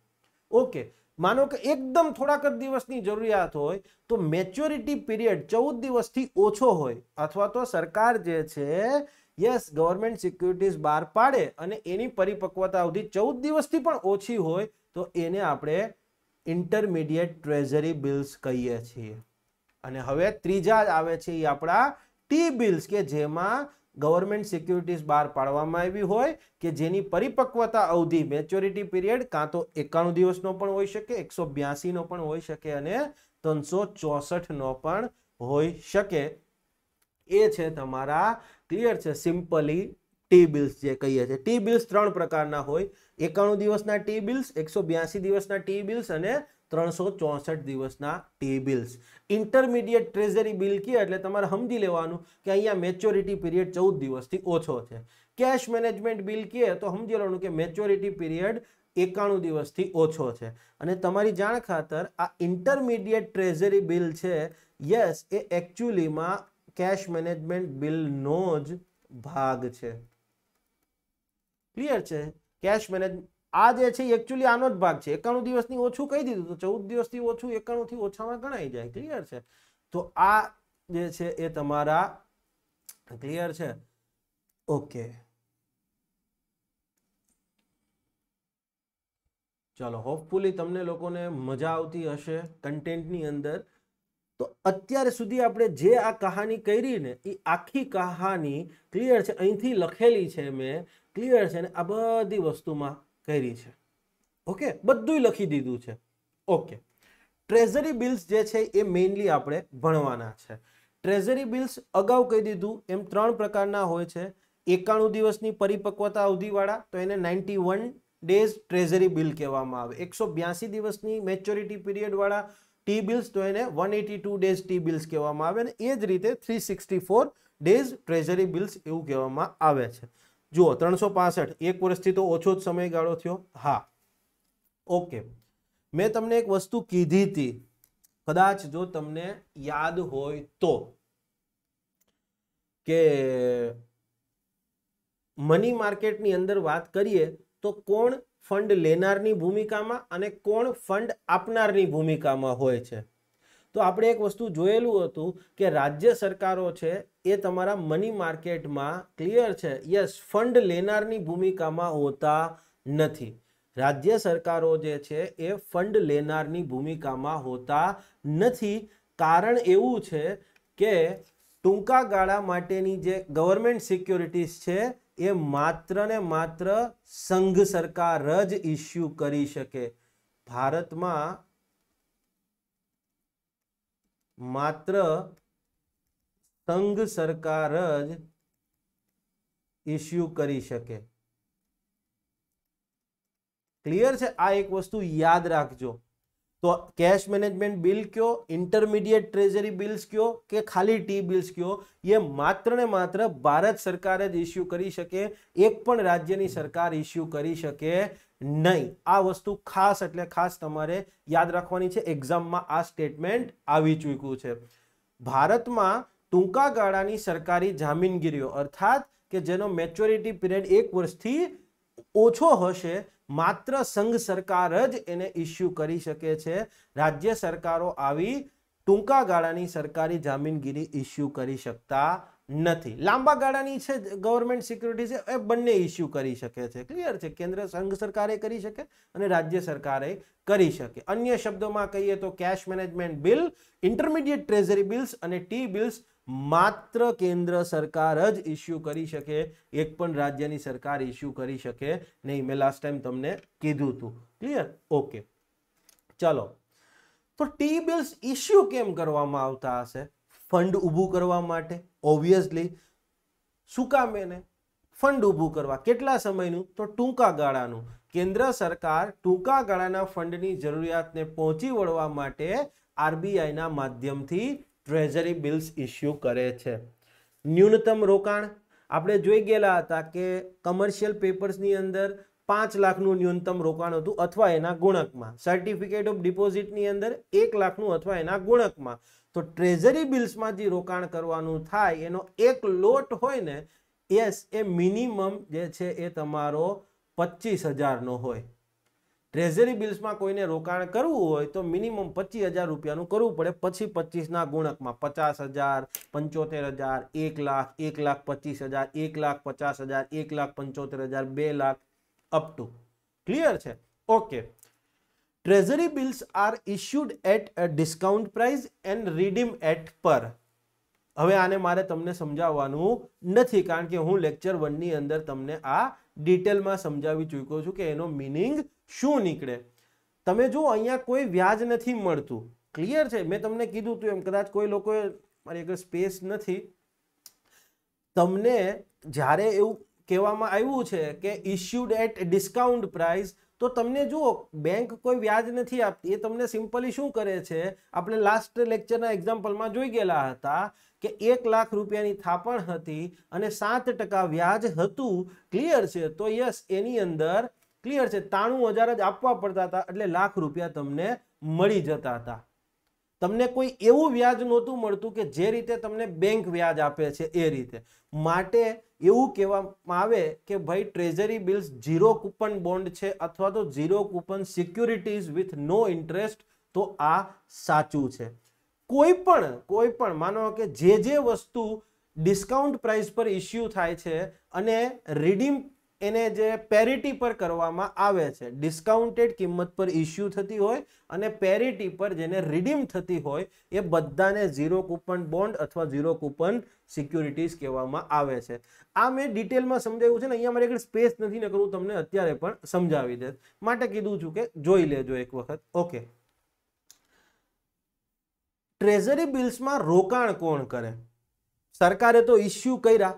Speaker 1: ઓકે માનો કે એકદમ થોડાક જ દિવસની જરૂરિયાત હોય તો મેચ્યોરિટી પીરિયડ ચૌદ દિવસથી ઓછો હોય અથવા તો સરકાર જે છે યસ ગવર્મેન્ટ સિક્યુરિટીઝ બહાર પાડે અને એની પરિપક્વતા અવધિ ચૌદ દિવસથી પણ ઓછી હોય તો એને આપણે ઇન્ટરમીડિયેટ ટ્રેઝરી બિલ્સ કહીએ છીએ અને હવે ત્રીજા આવે છે એ આપણા ટી બિલ્સ કે જેમાં ગવર્મેન્ટ સિક્યુરિટીઝ બહાર પાડવામાં આવી હોય કે જેની પરિપક્વતા અવધિ મેચ્યોરિટી પીરિયડ કાં તો એકાણું દિવસનો પણ હોઈ શકે એકસો બ્યાસીનો પણ હોઈ શકે અને ત્રણસો ચોસઠનો પણ હોઈ શકે એ છે તમારા ક્લિયર છે સિમ્પલી ટી બિલ્સ જે કહીએ છીએ ટી બિલ્સ ત્રણ પ્રકારના હોય એકાણું દિવસના ટી બિલ્સ એકસો બ્યાસી દિવસના ટી બિલ્સ અને ત્રણસો ચોસઠ દિવસના T bills intermediate treasury bill કે એટલે તમારે સમજી લેવાનું કે અહીંયા મેચ્યોરિટી પિરિયડ ચૌદ દિવસથી ઓછો છે કેશ મેનેજમેન્ટ બિલ કે તો સમજી લેવાનું કે મેચ્યોરિટી પીરિયડ એકાણું દિવસથી ઓછો છે અને તમારી જાણ ખાતર આ ઇન્ટરમીડિયેટ ટ્રેઝરી બિલ છે યસ એ એકચ્યુઅલીમાં કેશ મેનેજમેન્ટ બિલનો જ ભાગ છે ક્લિયર છે કેશ મેનેજ આ જે છે એકચ્યુઅલી આનો જ ભાગ છે એકાણું દિવસની ઓછું કહી દીધું તો ચૌદ દિવસથી ઓછું એકાણુંથી ઓછામાં ગણાઈ જાય ક્લિયર છે તો આ જે છે એ તમારા ક્લિયર છે ઓકે ચાલો હોપફુલી તમને લોકોને મજા આવતી હશે કન્ટેન્ટની અંદર તો અત્યારે સુધી આપણે જે આ કહાની કરી ને એ આખી કહાની ક્લિયર છે અહીંથી લખેલી છે મેં ક્લિયર છે ને આ બધી વસ્તુમાં કરી છે ઓકે બધું લખી દીધું છે ઓકે ટ્રેઝરી બિલ્સ જે છે એ મેઇનલી આપણે ભણવાના છે ટ્રેઝરી બિલ્સ અગાઉ કહી દીધું એમ ત્રણ પ્રકારના હોય છે એકાણું દિવસની પરિપક્વતા અવધિવાળા તો એને ninety one days treasury bill કહેવામાં આવે એકસો બ્યાસી દિવસની મેચ્યોરિટી પીરિયડવાળા ટી બિલ્સ તો એને one eighty two days T bills કહેવામાં આવે અને એ જ રીતે three sixty four days treasury bills એવું કહેવામાં આવે છે જુઓ ત્રણસો પાસઠ એક વર્ષથી તો ઓછો જ સમયગાળો થયો હા ઓકે મેં તમને એક વસ્તુ કીધી હતી કદાચ જો તમને યાદ હોય તો કે મની માર્કેટની અંદર વાત કરીએ તો કોણ ફંડ લેનારની ભૂમિકામાં અને કોણ ફંડ આપનારની ભૂમિકામાં હોય છે તો આપણે એક વસ્તુ જોયેલું હતું કે રાજ્ય સરકારો છે એ તમારા મની માર્કેટમાં ક્લિયર છે યસ ફંડ લેનારની ભૂમિકામાં હોતા નથી રાજ્ય સરકારો જે છે એ ફંડ લેનારની ભૂમિકામાં હોતા નથી કારણ એવું છે કે ટૂંકા ગાળા માટેની જે ગવર્મેન્ટ સિક્યોરિટીઝ છે એ માત્ર ને માત્ર સંઘ સરકાર જ ઇસ્યુ કરી શકે ભારતમાં માત્ર સંઘ સરકાર જ ઇસ્યુ કરી શકે ક્લિયર છે આ એક વસ્તુ યાદ રાખજો તો કેશ મેનેજમેન્ટ બિલ કયો ઇન્ટરમીડિયેટ ટ્રેઝરી બિલ્સ કયો કે ખાલી ટી બિલ્સ કયો એ માત્ર ને માત્ર ભારત સરકાર જ ઇસ્યુ કરી શકે એક પણ રાજ્યની સરકાર ઇસ્યુ કરી શકે નહીં આ વસ્તુ ખાસ એટલે ખાસ તમારે યાદ રાખવાની છે એક્ઝામમાં આ સ્ટેટમેન્ટ આવી ચૂક્યું છે ભારતમાં ટૂંકા ગાળાની સરકારી જામીનગીરીઓ અર્થાત કે જેનો મેચ્યોરિટી પીરિયડ એક વર્ષથી ઓછો હશે માત્ર સંઘ સરકાર જ એને ઇસ્યુ કરી શકે છે રાજ્ય સરકારો આવી ટૂંકા ગાળાની સરકારી જામીનગીરી ઇસ્યુ કરી શકતા નથી લાંબા ગાળાની છે ગવર્મેન્ટ સિક્યુરિટી છે એ બંને ઇસ્યુ કરી શકે છે ક્લિયર છે કેન્દ્ર સંઘ સરકારે કરી શકે અને રાજ્ય સરકારે કરી શકે અન્ય શબ્દોમાં કહીએ તો cash management bill intermediate treasury bills અને ટી બિલ્સ માત્ર કેન્દ્ર સરકાર જ ઇસ્યુ કરી શકે એક પણ રાજ્યની સરકાર ઇસ્યુ કરી શકે નહીં મેં લાસ્ટ ટાઈમ તમને કીધું હતું ક્લિયર ઓકે ચલો તો ટી બિલ્સ ઇસ્યુ કેમ કરવામાં આવતા હશે ફંડ ઊભું કરવા માટે ઓબ્વિયસલી શું કામ એને ફંડ ઊભું કરવા કેટલા સમયનું તો ટૂંકા ગાળાનું કેન્દ્ર સરકાર ટૂંકા ગાળાના ફંડની જરૂરિયાતને પહોંચી વળવા માટે આરબીઆઈના માધ્યમથી ટ્રેઝરી બિલ્સ ઇસ્યુ કરે છે ન્યૂનતમ રોકાણ આપણે જોઈ ગયેલા હતા કે કમર્શિયલ પેપર્સની અંદર પાંચ લાખનું ન્યૂનતમ રોકાણ હતું અથવા એના ગુણકમાં સર્ટિફિકેટ ઓફ ડિપોઝિટની અંદર એક લાખનું અથવા એના ગુણકમાં તો ટ્રેઝરી બિલ્સમાં જે રોકાણ કરવાનું થાય એનો એક લોટ હોય ને યસ એ મિનિમમ જે છે એ તમારો પચીસ હજારનો હોય ટ્રેઝરી બિલ્સમાં કોઈને રોકાણ કરવું હોય તો મિનિમમ પચીસ હજાર રૂપિયાનું કરવું પડે પછી પચીસના ગુણકમાં પચાસ હજાર પંચોતેર હજાર એક લાખ એક લાખ પચીસ હજાર એક લાખ પચાસ હજાર એક લાખ પંચોતેર હજાર બે લાખ અપ ટુ ક્લિયર છે okay treasury bills are issued at a discount price and redeem at per હવે આને મારે તમને સમજાવવાનું નથી કારણ કે હું લેક્ચર વનની અંદર તમને આ ડિટેલમાં સમજાવી ચૂક્યો છું કે એનો મિનિંગ શું નીકળે તમે જો અહીંયા કોઈ વ્યાજ નથી મળતું ક્લિયર છે મેં તમને કીધું હતું એમ કદાચ કોઈ લોકોએ મારી આગળ સ્પેસ નથી તમને જ્યારે એવું કહેવામાં આવ્યું છે કે ઇસ્યુડ એટ ડિસ્કાઉન્ટ પ્રાઇઝ તો તમને જુઓ બેંક કોઈ વ્યાજ નથી આપતી એ તમને સિમ્પલી શું કરે છે આપણે લાસ્ટ લેક્ચરના એક્ઝામ્પલમાં જોઈ ગયેલા હતા કે એક લાખ રૂપિયાની થાપણ હતી અને સાત ટકા વ્યાજ હતું ક્લિયર છે તો યસ એની અંદર ક્લિયર છે તાણું હજાર જ આપવા પડતા હતા એટલે લાખ રૂપિયા તમને મળી જતા હતા તમને કોઈ એવું વ્યાજ નહોતું મળતું કે જે રીતે તમને બેંક વ્યાજ આપે છે એ રીતે માટે એવું કહેવામાં આવે કે ભાઈ treasury bills zero coupon bond છે અથવા તો zero coupon securities with no interest તો આ સાચું છે કોઈ પણ કોઈ પણ માનો કે જે જે વસ્તુ ડિસ્કાઉન્ટ પ્રાઇસ પર ઇસ્યુ થાય છે અને રિડીમ એને જે પેરિટી પર કરવામાં આવે છે ડિસ્કાઉન્ટેડ કિંમત પર ઇસ્યુ થતી હોય અને પેરિટી પર જેને રિડીમ થતી હોય એ બધાને ઝીરો કૂપન બોન્ડ અથવા ઝીરો કૂપન સિક્યુરિટીઝ કહેવામાં આવે છે આ મેં ડિટેલમાં સમજાવ્યું છે ને અહીંયા મારે એક સ્પેસ નથી ને કરવું તમને અત્યારે પણ સમજાવી દે માટે કીધું છું કે જોઈ લેજો એક વખત ઓકે ટ્રેઝરી બિલ્સમાં રોકાણ કોણ કરે સરકારે તો ઇસ્યુ કર્યા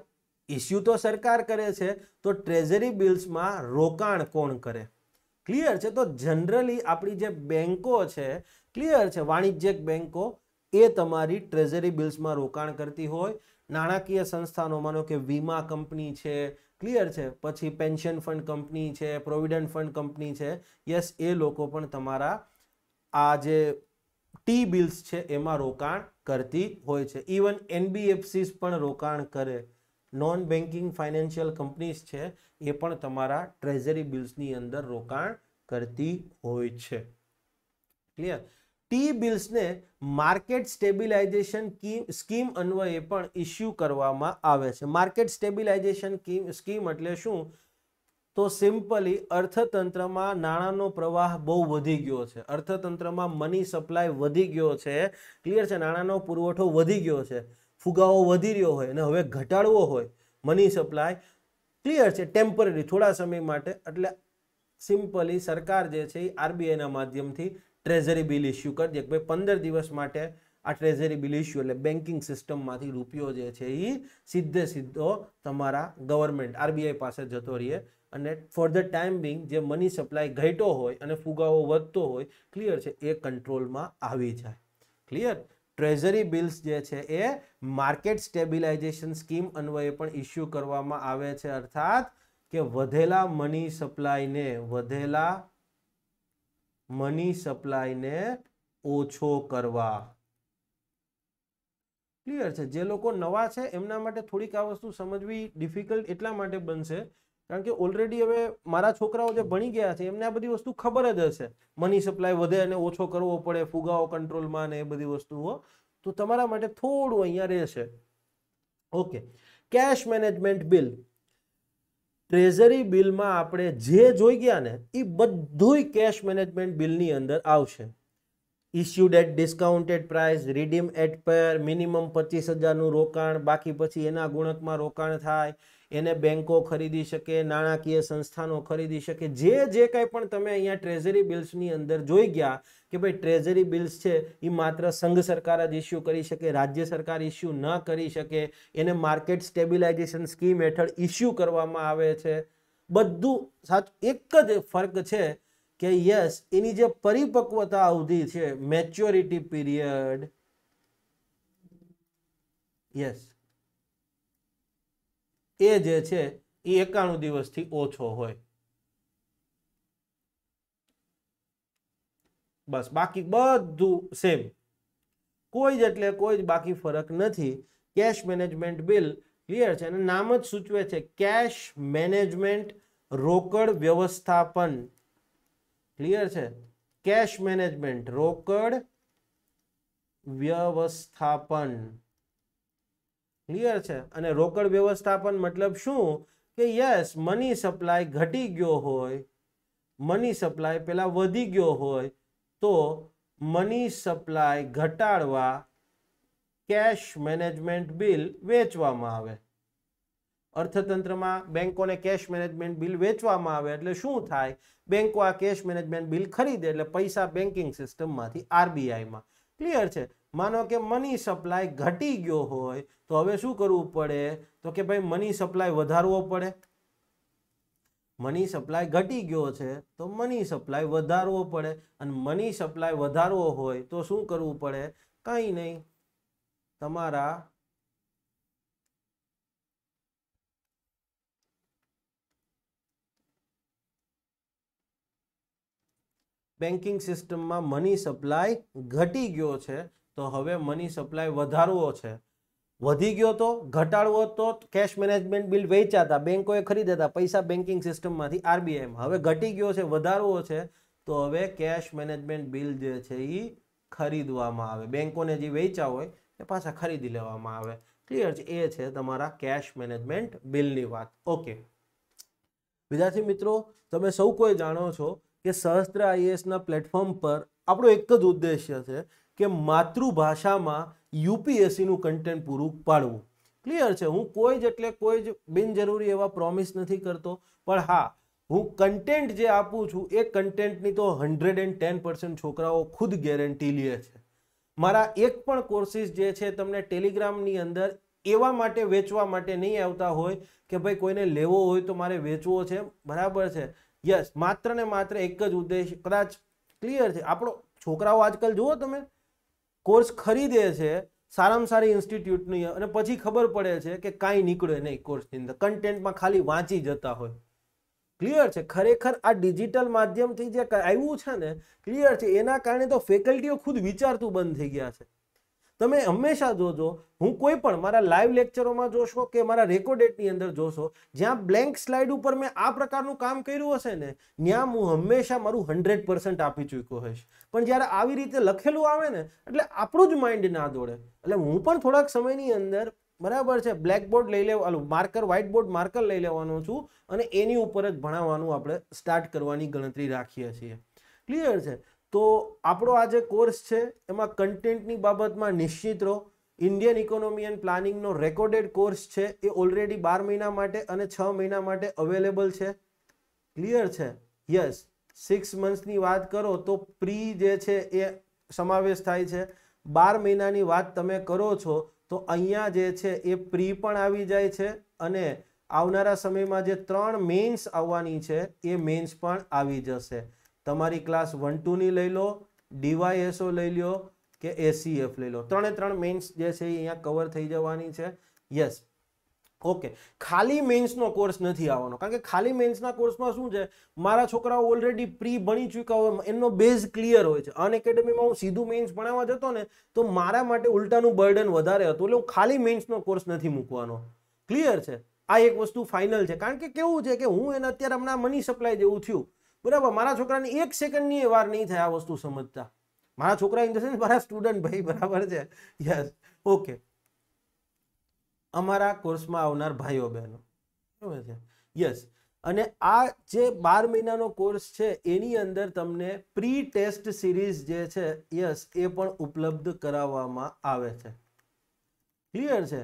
Speaker 1: ઇસ્યુ તો સરકાર કરે છે તો ટ્રેઝરી બિલ્સમાં રોકાણ કોણ કરે ક્લિયર છે તો જનરલી આપણી જે બેન્કો છે ક્લિયર છે વાણિજ્યિક બેન્કો એ તમારી ટ્રેઝરી બિલ્સમાં રોકાણ કરતી હોય નાણાકીય સંસ્થાનો માનો કે વીમા કંપની છે ક્લિયર છે પછી પેન્શન ફંડ કંપની છે પ્રોવિડન્ટ ફંડ કંપની છે યસ એ લોકો પણ તમારા આ જે ટી બિલ્સ છે એમાં રોકાણ કરતી હોય છે ઇવન એનબીએફસીસ પણ રોકાણ કરે નોન બેન્કિંગ ફાઇનાન્શિયલ કંપનીઝ છે એ પણ તમારા ટ્રેઝરી બિલ્સની અંદર રોકાણ કરતી હોય છે ક્લિયર ટી બિલ્સને માર્કેટ સ્ટેબિલાઇઝેશન સ્કીમ અન્વયે પણ ઇસ્યુ કરવામાં આવે છે માર્કેટ સ્ટેબિલાઇઝેશન સ્કીમ એટલે શું તો સિમ્પલી અર્થતંત્રમાં નાણાંનો પ્રવાહ બહુ વધી ગયો છે અર્થતંત્રમાં મની સપ્લાય વધી ગયો છે ક્લિયર છે નાણાંનો પુરવઠો વધી ગયો છે ફુગાવો વધી રહ્યો હોય અને હવે ઘટાડવો હોય મની સપ્લાય ક્લિયર છે ટેમ્પરરી થોડા સમય માટે એટલે સિમ્પલી સરકાર જે છે એ આરબીઆઈના માધ્યમથી ટ્રેઝરી બિલ ઇસ્યુ કરી દે કે ભાઈ પંદર દિવસ માટે આ ટ્રેઝરી બિલ ઇસ્યુ એટલે બેન્કિંગ સિસ્ટમમાંથી રૂપિયો જે છે એ સીધે સીધો તમારા ગવર્મેન્ટ આરબીઆઈ પાસે જતો રહીએ અને ફોર ધ ટાઈમ બિંગ જે મની સપ્લાય ઘટ્યો હોય અને ફુગાવો વધતો હોય ક્લિયર છે એ કંટ્રોલમાં આવી જાય ક્લિયર ટ્રેઝરી બિલ્સ જે છે એ માર્કેટ સ્ટેબિલાઇઝેશન સ્કીમ અન્વયે પણ ઇસ્યુ કરવામાં આવે છે અર્થાત કે વધેલા મની સપ્લાયને વધેલા મની સપ્લાયને ઓછો કરવા ક્લિયર છે જે લોકો નવા છે એમના માટે થોડીક આ વસ્તુ સમજવી ડિફિકલ્ટ એટલા માટે બનશે કારણ કે ઓલરેડી હવે મારા છોકરાઓ જે ભણી ગયા છે એમને આ બધી વસ્તુ ખબર જ હશે મની સપ્લાય વધે અને ઓછો કરવો પડે ફુગાઓ કંટ્રોલમાં ને એ બધી વસ્તુઓ તો તમારા માટે થોડું અહીંયા રહેશે okay cash management bill treasury બિલમાં આપણે જે જોઈ ગયા ને એ બધું કેશ મેનેજમેન્ટ બિલની અંદર આવશે issued at discounted price redeem at par minimum પચીસ હજારનું રોકાણ બાકી પછી એના ગુણકમાં રોકાણ થાય એને બેન્કો ખરીદી શકે નાણાકીય સંસ્થાનો ખરીદી શકે જે જે કંઈ પણ તમે અહીંયા ટ્રેઝરી બિલ્સની અંદર જોઈ ગયા કે ભાઈ ટ્રેઝરી બિલ્સ છે એ માત્ર સંઘ સરકાર જ ઇસ્યુ કરી શકે રાજ્ય સરકાર ઇસ્યુ ન કરી શકે એને માર્કેટ સ્ટેબિલાઇઝેશન સ્કીમ હેઠળ ઇસ્યુ કરવામાં આવે છે બધું સાચું એક જ ફરક છે કે યસ એની જે પરિપક્વતા અવધિ છે મેચ્યોરિટી પીરિયડ યસ એ જે છે એ એકાણું દિવસથી ઓછો હોય બસ બાકી બધું સેમ કોઈ જ એટલે કોઈ જ બાકી ફરક નથી કેશ મેનેજમેન્ટ બિલ ક્લિયર છે અને નામ જ સૂચવે છે કેશ મેનેજમેન્ટ રોકડ વ્યવસ્થાપન ક્લિયર છે કેશ મેનેજમેન્ટ રોકડ વ્યવસ્થાપન ક્લિયર છે અને રોકડ વ્યવસ્થાપન મતલબ શું કે યસ મની સપ્લાય ઘટી ગયો હોય મની સપ્લાય પેલા વધી ગયો હોય તો મની સપ્લાય ઘટાડવા કેશ મેનેજમેન્ટ બિલ વેચવામાં આવે અર્થતંત્રમાં બેંકોને કેશ મેનેજમેન્ટ બિલ વેચવામાં આવે એટલે શું થાય બેંકો આ કેશ મેનેજમેન્ટ બિલ ખરીદે એટલે પૈસા બેન્કિંગ સિસ્ટમમાંથી આરબીઆઈમાં ક્લિયર છે માનો કે મની સપ્લાય ઘટી ગયો હોય તો હવે શું કરવું પડે તો કે ભાઈ મની સપ્લાય વધારવો પડે મની સપ્લાય ઘટી ગયો છે તો મની સપ્લાય વધારવો પડે અને મની સપ્લાય વધારવો હોય તો શું કરવું પડે કંઈ નહીં તમારા બેન્કિંગ સિસ્ટમમાં મની સપ્લાય ઘટી ગયો છે તો હવે મની સપ્લાય વધારવો છે વધી ગયો તો ઘટાડવો તો કેશ મેનેજમેન્ટ બિલ વેચાતા બેન્કોએ ખરીદેતા પૈસા બેન્કિંગ સિસ્ટમમાંથી આરબીઆઈમાં હવે ઘટી ગયો છે વધારવો છે તો હવે કેશ મેનેજમેન્ટ બિલ જે છે એ ખરીદવામાં આવે બેન્કોને જે વેચ્યા હોય એ પાછા ખરીદી લેવામાં આવે ક્લિયર છે એ છે તમારા કેશ મેનેજમેન્ટ બિલની વાત ઓકે વિદ્યાર્થી મિત્રો તમે સૌ કોઈ જાણો છો કે સહસ્ત્ર આઈએએસના પ્લેટફોર્મ પર આપણો એક જ ઉદ્દેશ્ય છે કે માતૃભાષામાં યુપીએસસીનું કન્ટેન્ટ પૂરું પાડવું ક્લિયર છે હું કોઈ જ એટલે કોઈ જ બિનજરૂરી એવા પ્રોમિસ નથી કરતો પણ હા હું કન્ટેન્ટ જે આપું છું એ કન્ટેન્ટની તો હંડ્રેડ એન્ડ ટેન પર્સન્ટ છોકરાઓ ખુદ ગેરંટી લે છે મારા એક પણ કોર્સિસ જે છે તમને ટેલિગ્રામની અંદર એવા માટે વેચવા માટે નહીં આવતા હોય કે ભાઈ કોઈને લેવો હોય તો મારે વેચવો છે બરાબર છે યસ માત્ર ને માત્ર એક જ ઉદ્દેશ કદાચ ક્લિયર છે આપણો છોકરાઓ આજકાલ જુઓ તમે કોર્સ ખરીદે છે સારામાં સારી ઇન્સ્ટિટ્યૂટની અને પછી ખબર પડે છે કે કાંઈ નીકળે નહીં કોર્સની અંદર કન્ટેન્ટમાં ખાલી વાંચી જતા હોય ક્લિયર છે ખરેખર આ ડિજિટલ માધ્યમથી જે આવ્યું છે ને ક્લિયર છે એના કારણે તો ફેકલ્ટીઓ ખુદ વિચારતું બંધ થઈ ગયા છે તમે હંમેશા જોજો હું કોઈ પણ મારા લાઈવ લેક્ચરોમાં જોશો કે મારા રેકોર્ડેટની અંદર જોશો જ્યાં બ્લેન્ક સ્લાઇડ ઉપર મેં આ પ્રકારનું કામ કર્યું હશે ને ત્યાં હું હંમેશા મારું હંડ્રેડ પર્સન્ટ આપી ચૂક્યો હોઈશ પણ જ્યારે આવી રીતે લખેલું આવે ને એટલે આપણું જ માઇન્ડ ના દોડે એટલે હું પણ થોડાક સમયની અંદર બરાબર છે બ્લેકબોર્ડ લઈ લેવાનું માર્કર વ્હાઇટ બોર્ડ માર્કર લઈ લેવાનું છું અને એની ઉપર જ ભણાવવાનું આપણે સ્ટાર્ટ કરવાની ગણતરી રાખીએ છીએ ક્લિયર છે તો આપણો આ જે કોર્સ છે એમાં કન્ટેન્ટની બાબતમાં નિશ્ચિત રહો ઇન્ડિયન ઇકોનોમી એન્ડ પ્લાનિંગનો રેકોર્ડેડ કોર્સ છે એ ઓલરેડી બાર મહિના માટે અને છ મહિના માટે અવેલેબલ છે ક્લિયર છે યસ સિક્સ મંથ્સની વાત કરો તો પ્રી જે છે એ સમાવેશ થાય છે બાર મહિનાની વાત તમે કરો છો તો અહીંયા જે છે એ પ્રી પણ આવી જાય છે અને આવનારા સમયમાં જે ત્રણ મેન્સ આવવાની છે એ મેન્સ પણ આવી જશે તમારી ક્લાસ વન ટુની લઈ લો ડીવાયએસઓ લઈ લો કે એસીએફ લઈ લો ત્રણે ત્રણ મેઇન્સ જે છે એ અહીંયા કવર થઈ જવાની છે યસ ઓકે ખાલી મેન્સનો કોર્સ નથી આવવાનો કારણ કે ખાલી મેન્સના કોર્સમાં શું છે મારા છોકરાઓ ઓલરેડી પ્રી ભણી ચૂક્યા હોય એમનો બેઝ ક્લિયર હોય છે અનએકેડમીમાં હું સીધું મેન્સ ભણાવવા જતો ને તો મારા માટે ઉલટાનું બર્ડન વધારે હતું એટલે હું ખાલી મેન્સનો કોર્સ નથી મૂકવાનો ક્લિયર છે આ એક વસ્તુ ફાઇનલ છે કારણ કે કેવું છે કે હું એને અત્યારે હમણાં મની સપ્લાય જેવું થયું બરાબર મારા છોકરાને એક સેકન્ડની વાર નહીં થાય આ વસ્તુ સમજતા મારા છોકરા ઇન ધ સેન્સ મારા સ્ટુડન્ટ ભાઈ બરાબર છે યસ ઓકે અમારા કોર્સમાં આવનાર ભાઈઓ બહેનો બરાબર છે યસ અને આ જે બાર મહિનાનો કોર્સ છે એની અંદર તમને પ્રી ટેસ્ટ સિરીઝ જે છે યસ એ પણ ઉપલબ્ધ કરાવવામાં આવે છે ક્લિયર છે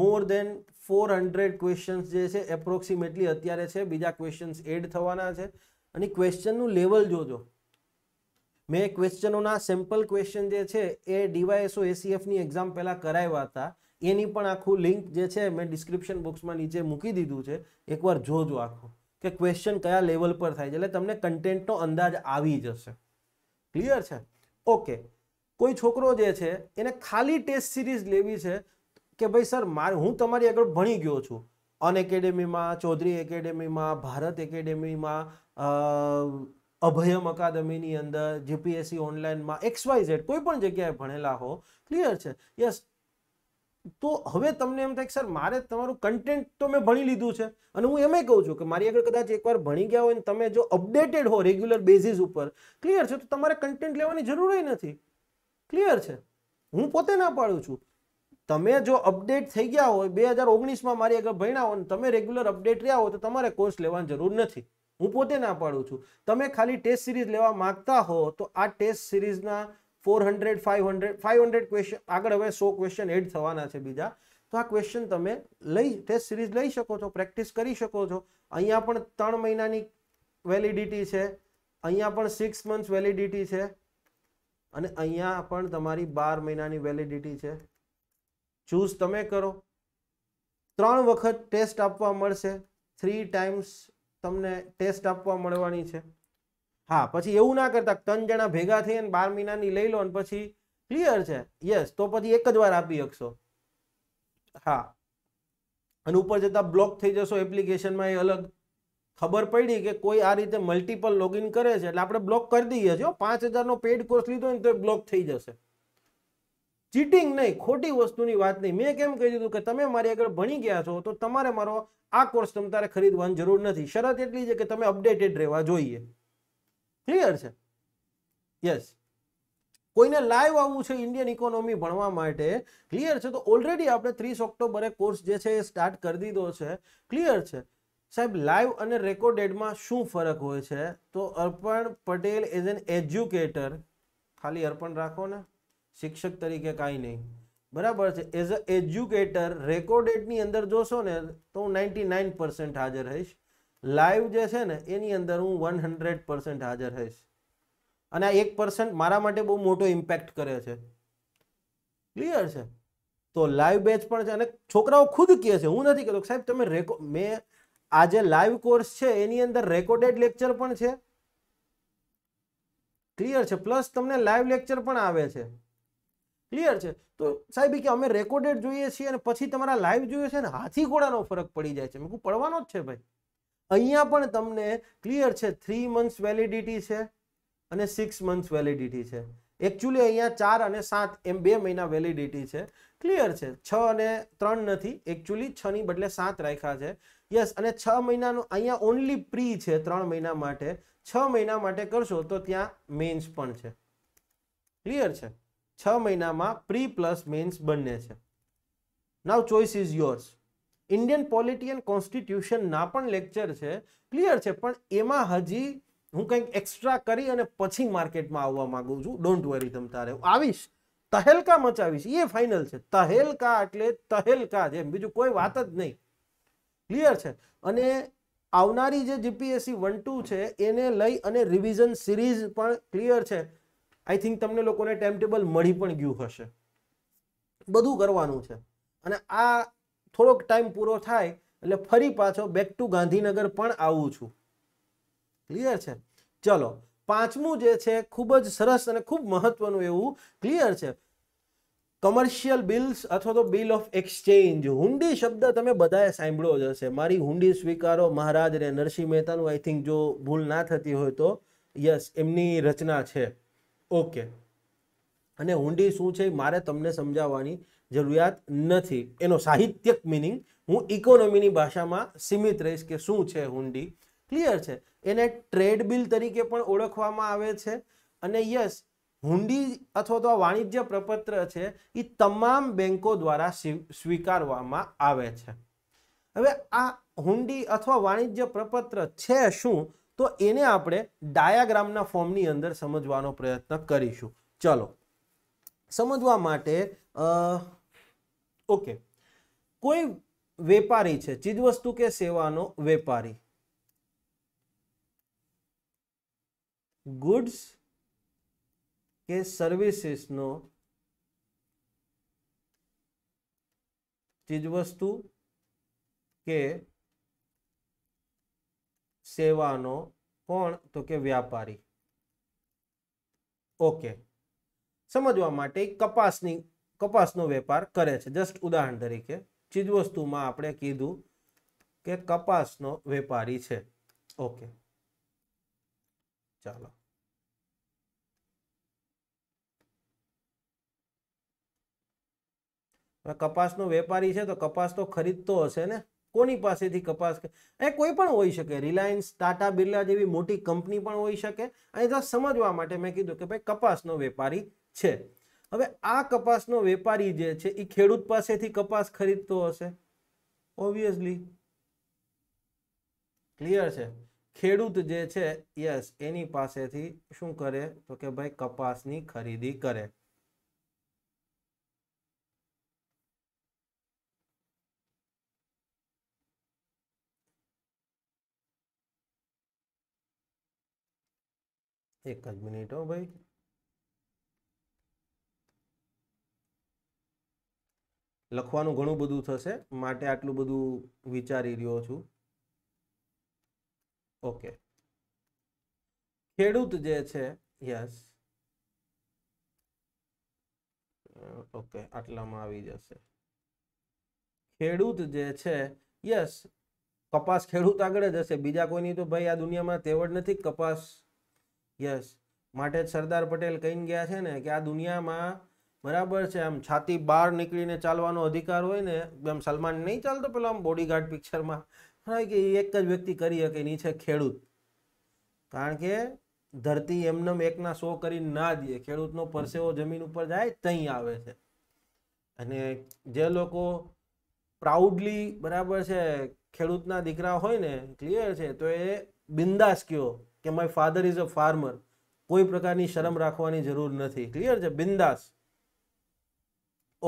Speaker 1: more than four hundred questions જે છે એપ્રોક્સિમેટલી અત્યારે છે બીજા ક્વેશ્ચન્સ એડ થવાના છે અને ક્વેશ્ચનનું લેવલ જોજો મેં ક્વેશ્ચનોના સેમ્પલ ક્વેશ્ચન જે છે એ ડીવાયએસઓ એસીએફની એક્ઝામ પહેલાં કરાવ્યા હતા એની પણ આખું લિંક જે છે મેં ડિસ્ક્રિપ્શન બોક્સમાં નીચે મૂકી દીધું છે એકવાર જોજો આખું કે ક્વેશ્ચન કયા લેવલ પર થાય છે એટલે તમને કન્ટેન્ટનો અંદાજ આવી જશે ક્લિયર છે ઓકે કોઈ છોકરો જે છે એને ખાલી ટેસ્ટ સિરીઝ લેવી છે કે ભાઈ સર મારે હું તમારી આગળ ભણી ગયો છું અનએકેડેમીમાં ચૌધરી એકેડેમીમાં ભારત એકેડેમીમાં અભયમ અકાદમીની અંદર જીપીએસસી ઓનલાઈનમાં એક્સ વાય ઝેડ કોઈ પણ જગ્યાએ ભણેલા હો ક્લિયર છે યસ તો હવે તમને એમ થાય કે સર મારે તમારું કન્ટેન્ટ તો મેં ભણી લીધું છે અને હું એમ કહું છું કે મારી આગળ કદાચ એકવાર ભણી ગયા હોય ને તમે જો અપડેટેડ હો રેગ્યુલર બેઝિસ ઉપર ક્લિયર છે તો તમારે કન્ટેન્ટ લેવાની જરૂર નથી ક્લિયર છે હું પોતે ના પાડું છું તમે જો અપડેટ થઈ ગયા હોય બે હજાર ઓગણીસમાં મારી આગળ ભણ્યા હોય તમે રેગ્યુલર અપડેટ રહ્યા હોય તો તમારે કોર્સ લેવાની જરૂર નથી હું પોતે ના પાડું છું તમે ખાલી ટેસ્ટ સિરીઝ લેવા માંગતા હો તો આ ટેસ્ટ સિરીઝના four hundred five hundred five hundred question આગળ હવે સો ક્વેશ્ચન એડ થવાના છે બીજા તો આ ક્વેશ્ચન તમે લઈ ટેસ્ટ સિરીઝ લઈ શકો છો પ્રેક્ટિસ કરી શકો છો અહીંયા પણ ત્રણ મહિનાની વેલિડિટી છે અહીંયા પણ સિક્સ મંથ્સ વેલિડિટી છે અને અહીંયા પણ તમારી બાર મહિનાની વેલિડિટી છે ચૂઝ તમે કરો ત્રણ વખત ટેસ્ટ આપવા મળશે થ્રી ટાઈમ્સ તમને ટેસ્ટ આપવા મળવાની છે હા પછી એવું ના કરતા ત્રણ જણા ભેગા થઈને બાર મહિનાની લઈ લો ને પછી ક્લિયર છે યસ તો પછી એક જ વાર આપી શકશો હા અને ઉપર જતાં બ્લોક થઈ જશો એપ્લિકેશનમાં એ અલગ ખબર પડી કે કોઈ આ રીતે મલ્ટિપલ લોગિન કરે છે એટલે આપણે બ્લોક કરી દઈએ છીએ પાંચ હજારનો પેડ કોર્સ લીધો ને તો બ્લોક થઈ જશે ચીટિંગ નહીં ખોટી વસ્તુની વાત નહીં મેં કેમ કહી દીધું કે તમે મારી આગળ ભણી ગયા છો તો તમારે મારો આ કોર્સ તમારે ખરીદવાની જરૂર નથી શરત એટલી છે કે તમે અપડેટેડ રહેવા જોઈએ ક્લિયર છે યસ કોઈને લાઈવ આવવું છે ઇન્ડિયન ઇકોનોમી ભણવા માટે ક્લિયર છે તો ઓલરેડી આપણે ત્રીસ ઓક્ટોબરે કોર્સ જે છે એ સ્ટાર્ટ કરી દીધો છે ક્લિયર છે સાહેબ લાઈવ અને રેકોર્ડેડમાં શું ફરક હોય છે તો અર્પણ પટેલ એઝ એન એજ્યુકેટર ખાલી અર્પણ રાખો ને શિક્ષક તરીકે કાંઈ નહીં બરાબર છે એઝ અ એજ્યુકેટર રેકોર્ડેડની અંદર જોશો ને તો હું નાઇન્ટી નાઇન પર્સન્ટ હાજર રહીશ લાઈવ જે છે ને એની અંદર હું વન હંડ્રેડ પર્સન્ટ હાજર રહીશ અને આ એક પર્સન્ટ મારા માટે બહુ મોટો ઇમ્પેક્ટ કરે છે ક્લિયર છે તો લાઈવ બેચ પણ છે અને છોકરાઓ ખુદ કહે છે હું નથી કહેતો સાહેબ તમે રેકો મેં આ જે લાઈવ કોર્સ છે એની અંદર રેકોર્ડેડ લેક્ચર પણ છે ક્લિયર છે પ્લસ તમને લાઈવ લેક્ચર પણ આવે છે ક્લિયર છે તો સાહેબ કે અમે રેકોર્ડેડ જોઈએ છીએ અને પછી તમારા લાઈવ જોઈએ છે ને હાથી ઘોડાનો ફરક પડી જાય છે મેં પડવાનો જ છે ભાઈ અહીંયા પણ તમને ક્લિયર છે થ્રી મંથ્સ વેલિડિટી છે અને સિક્સ મંથ્સ વેલિડિટી છે એકચ્યુઅલી અહીંયા ચાર અને સાત એમ બે મહિના વેલિડિટી છે ક્લિયર છે છ અને ત્રણ નથી એકચ્યુઅલી છની બદલે સાત રાખ્યા છે યસ અને છ મહિનાનું અહીંયા ઓનલી પ્રી છે ત્રણ મહિના માટે છ મહિના માટે કરશો તો ત્યાં મેન્સ પણ છે ક્લિયર છે છ મહિનામાં પ્રી પ્લસ મેન્સ બંને છે now choice is yours Indian polity and કોન્સ્ટિટ્યુશનના પણ લેક્ચર છે ક્લિયર છે પણ એમાં હજી હું કંઈક એક્સ્ટ્રા કરી અને પછી માર્કેટમાં આવવા માગું છું ડોન્ટ વરી તમ તારે આવીશ તહેલકા મચાવીશ એ ફાઇનલ છે તહેલકા એટલે તહેલકા છે બીજું કોઈ વાત જ નહીં ક્લિયર છે અને આવનારી જે જીપીએસસી વન ટુ છે એને લઈ અને રિવિઝન સિરીઝ પણ ક્લિયર છે આઈ થિંક તમને લોકોને ટાઈમ ટેબલ મળી પણ ગયું હશે બધું કરવાનું છે અને આ થોડોક ટાઈમ પૂરો થાય એટલે ફરી પાછો બેક ટુ ગાંધીનગર પણ આવું છું ક્લિયર છે ચલો પાંચમું જે છે ખૂબ જ સરસ અને ખૂબ મહત્વનું એવું ક્લિયર છે કમર્શિયલ બિલ્સ અથવા તો બિલ ઓફ એક્સચેન્જ હુંડી શબ્દ તમે બધાએ સાંભળ્યો જ હશે મારી હુંડી સ્વીકારો મહારાજ અને નરસિંહ મહેતાનું આઈ થિંક જો ભૂલ ના થતી હોય તો યસ એમની રચના છે ઓકે અને હુંડી શું છે મારે તમને સમજાવવાની જરૂરિયાત નથી એનો સાહિત્યક મિનિંગ હું ઇકોનોમીની ભાષામાં સીમિત રહીશ કે શું છે હુંડી ક્લિયર છે એને ટ્રેડ બિલ તરીકે પણ ઓળખવામાં આવે છે અને યસ હુંડી અથવા તો વાણિજ્ય પ્રપત્ર છે એ તમામ બેંકો દ્વારા સ્વીકારવામાં આવે છે હવે આ હુંડી અથવા વાણિજ્ય પ્રપત્ર છે શું તો એને આપણે ડાયાગ્રામના ફોર્મની અંદર સમજવાનો પ્રયત્ન કરીશું ચલો સમજવા માટે ઓકે કોઈ વેપારી છે ચીજવસ્તુ કે સેવાનો વેપારી ગુડ્સ કે સર્વિસીસનો ચીજવસ્તુ કે સેવાનો કોણ તો કે વ્યાપારી ઓકે સમજવા માટે કપાસની કપાસનો વેપાર કરે છે જસ્ટ ઉદાહરણ તરીકે ચીજવસ્તુમાં આપણે કીધું કે કપાસનો વેપારી છે ઓકે ચાલો કપાસનો વેપારી છે તો કપાસ તો ખરીદતો હશે ને કોની પાસેથી કપાસ એ કોઈ પણ હોઈ શકે રિલાયન્સ ટાટા બિરલા જેવી મોટી કંપની પણ હોઈ શકે અને સમજવા માટે મેં કીધું કે ભાઈ કપાસનો વેપારી છે હવે આ કપાસનો વેપારી જે છે એ ખેડૂત પાસેથી કપાસ ખરીદતો હશે ઓબ્વિયસલી ક્લિયર છે ખેડૂત જે છે યસ એની પાસેથી શું કરે તો કે ભાઈ કપાસની ખરીદી કરે એક જ મિનિટ હો ભાઈ લખવાનું ઘણું બધું થશે માટે આટલું બધું વિચારી રહ્યો છું ઓકે ખેડૂત જે છે યસ ઓકે આટલામાં આવી જશે ખેડૂત જે છે યસ કપાસ ખેડૂત આગળ જશે બીજા કોઈની તો ભાઈ આ દુનિયામાં તેવડ નથી કપાસ યસ માટે જ સરદાર પટેલ કહીને ગયા છે ને કે આ દુનિયામાં બરાબર છે આમ છાતી બહાર નીકળીને ચાલવાનો અધિકાર હોય ને આમ સલમાન નહીં ચાલતો પેલો આમ બોડીગાર્ડ પિક્ચરમાં હા કે એક જ વ્યક્તિ કરી શકે એની છે ખેડૂત કારણ કે ધરતી એમનેમ એકના શો કરીને ના દે ખેડૂતનો પરસેવો જમીન ઉપર જાય ત્યાં આવે છે અને જે લોકો પ્રાઉડલી બરાબર છે ખેડૂતના દીકરા હોય ને ક્લિયર છે તો એ બિંદાસ કયો કે my father is a farmer કોઈ પ્રકારની શરમ રાખવાની જરૂર નથી ક્લિયર છે બિંદાસ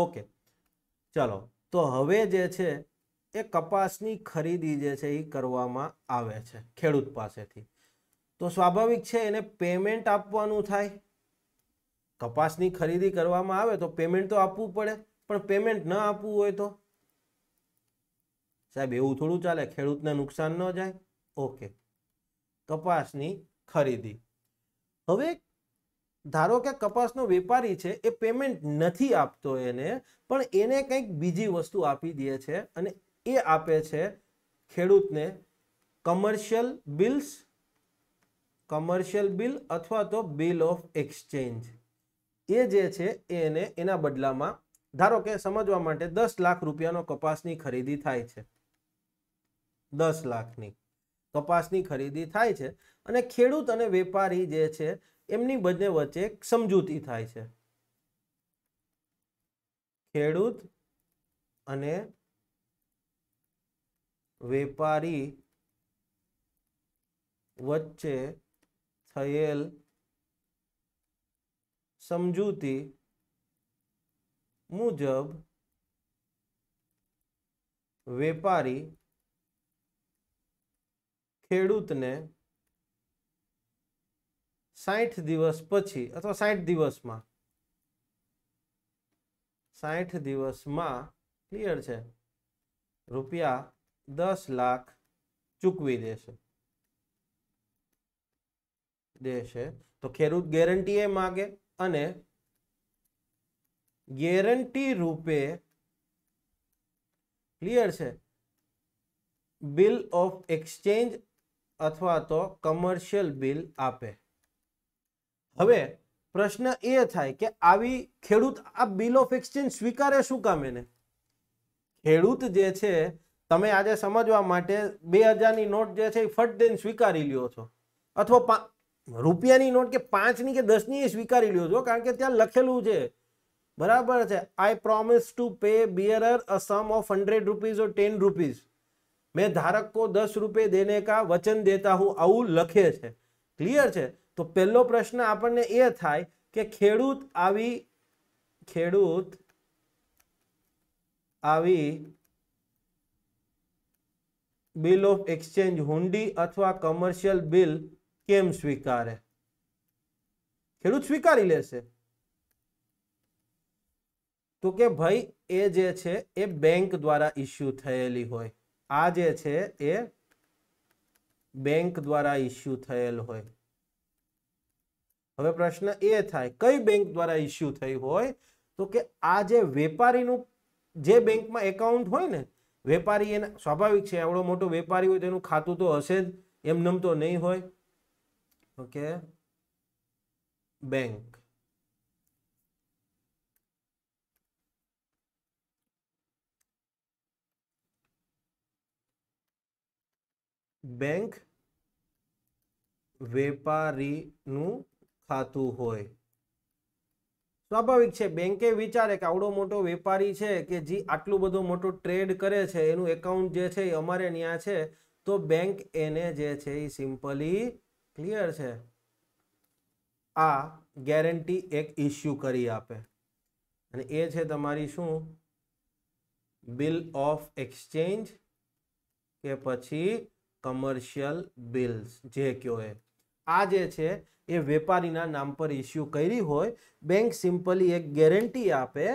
Speaker 1: ઓકે ચાલો તો હવે જે છે એ કપાસની ખરીદી જે છે એ કરવામાં આવે છે ખેડૂત પાસેથી તો સ્વાભાવિક છે એને પેમેન્ટ આપવાનું થાય કપાસની ખરીદી કરવામાં આવે તો પેમેન્ટ તો આપવું પડે પણ પેમેન્ટ ન આપવું હોય તો સાહેબ એવું થોડું ચાલે ખેડૂતને નુકસાન ન જાય ઓકે કપાસની ખરીદી હવે ધારો કે કપાસનો વેપારી છે એ પેમેન્ટ નથી આપતો એને પણ એને કંઈક બીજી વસ્તુ આપી દે છે અને એ આપે છે ખેડૂતને કમર્શિયલ બિલ્સ કમર્શિયલ બિલ અથવા તો બિલ ઓફ એક્સચેન્જ એ જે છે એને એના બદલામાં ધારો કે સમજવા માટે દસ લાખ રૂપિયાનો કપાસની ખરીદી થાય છે દસ લાખની કપાસની ખરીદી થાય છે અને ખેડૂત અને વેપારી જે છે એમની બંને વચ્ચે સમજૂતી થાય છે ખેડૂત અને વેપારી વચ્ચે થયેલ સમજૂતી મુજબ વેપારી ખેડૂતને સાઠ દિવસ પછી અથવા સાઠ દિવસમાં સાઠ દિવસમાં ક્લિયર છે રૂપિયા દસ લાખ ચૂકવી દેશે દેશે તો ખેડૂત ગેરંટી એ માગે અને ગેરંટી રૂપે ક્લિયર છે બિલ ઓફ એક્સચેન્જ અથવા તો કમર્શિયલ બિલ આપે હવે પ્રશ્ન એ થાય કે આવી ખેડૂત આ બિલ ઓફ એક્સચેન્જ સ્વીકારે શું કામ એને ખેડૂત જે છે તમે આજે સમજવા માટે બે હજારની નોટ જે છે એ ફટ દઈને સ્વીકારી લ્યો છો અથવા રૂપિયાની નોટ કે પાંચની કે દસની એ સ્વીકારી લ્યો છો કારણ કે ત્યાં લખેલું છે બરાબર છે I promise to pay bearer a sum of hundred rupees or ten rupees મેં ધારક કો દસ રૂપે દેને કા વચન દેતા હું આવું લખે છે ક્લિયર છે તો પહેલો પ્રશ્ન આપણને એ થાય કે ખેડૂત આવી ખેડૂત આવી બિલ ઓફ એક્સચેન્જ હુંડી અથવા કમર્શિયલ બિલ કેમ સ્વીકારે ખેડૂત સ્વીકારી લેશે તો કે ભાઈ એ જે છે એ બેંક દ્વારા ઇસ્યુ થયેલી હોય આ જે છે એ બેંક દ્વારા ઇસ્યુ થયેલ હોય હવે પ્રશ્ન એ થાય કઈ બેંક દ્વારા ઇસ્યુ થઈ હોય તો કે આ જે વેપારીનું જે બેંકમાં એકાઉન્ટ હોય ને વેપારી એને સ્વાભાવિક છે એવડો મોટો વેપારી હોય તેનું ખાતું તો હશે જ એમ નમતો નહીં હોય ઓકે બેંક બેંક વેપારીનું ખાતું હોય સ્વાભાવિક છે બેંકે વિચારે કે આવડો મોટો વેપારી છે કે જે આટલું બધું મોટો ટ્રેડ કરે છે એનું એકાઉન્ટ જે છે એ અમારે ત્યાં છે તો બેંક એને જે છે એ સિમ્પલી ક્લિયર છે આ ગેરંટી એક ઇસ્યુ કરી આપે અને એ છે તમારી શું બિલ ઓફ એક્સચેન્જ કે પછી કમર્શિયલ બિલ્સ જે કયો એ આ જે છે એ વેપારીના નામ પર ઇસ્યુ કરી હોય બેંક સિમ્પલી એક ગેરંટી આપે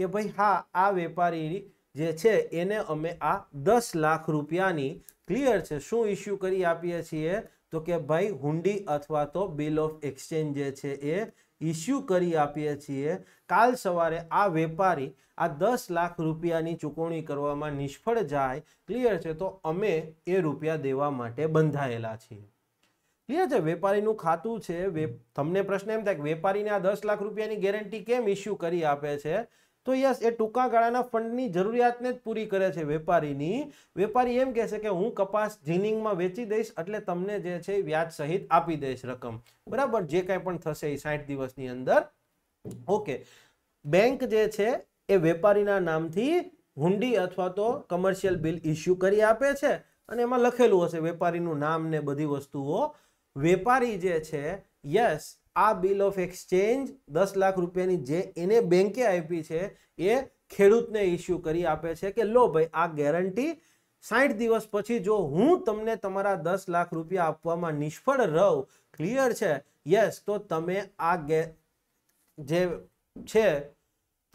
Speaker 1: કે ભાઈ હા આ વેપારી જે છે એને અમે આ દસ લાખ રૂપિયાની ક્લિયર છે શું ઇસ્યુ કરી આપીએ છીએ તો કે ભાઈ હુંડી અથવા તો બિલ ઓફ એક્સચેન્જ જે છે એ ઇસ્યુ કરી આપીએ છીએ કાલ સવારે આ વેપારી આ દસ લાખ રૂપિયાની ચૂકવણી કરવામાં નિષ્ફળ જાય ક્લિયર છે તો અમે એ રૂપિયા દેવા માટે બંધાયેલા છીએ ક્લિયર છે વેપારીનું ખાતું છે તમને પ્રશ્ન એમ થાય કે વેપારીને આ દસ લાખ રૂપિયાની ગેરંટી કેમ ઇસ્યુ કરી આપે છે તો યસ એ ટૂંકા ગાળાના ફંડની જરૂરિયાતને જ પૂરી કરે છે વેપારીની વેપારી એમ કહેશે કે હું કપાસ જીનિંગમાં વેચી દઈશ એટલે તમને જે છે વ્યાજ સહિત આપી દઈશ રકમ બરાબર જે કાંઈ પણ થશે એ સાઠ દિવસની અંદર ઓકે બેંક જે છે એ વેપારીના નામથી હુંડી અથવા તો કમર્શિયલ બિલ ઇસ્યુ કરી આપે છે અને એમાં લખેલું હશે વેપારીનું નામ ને બધી વસ્તુઓ વેપારી જે છે યસ આ બિલ ઓફ એક્સચેન્જ દસ લાખ રૂપિયાની જે એને બેંકે આપી છે એ ખેડૂતને ઇસ્યુ કરી આપે છે કે લો ભાઈ આ ગેરંટી સાઠ દિવસ પછી જો હું તમને તમારા દસ લાખ રૂપિયા આપવામાં નિષ્ફળ રહું ક્લિયર છે યસ તો તમે આ ગે જે છે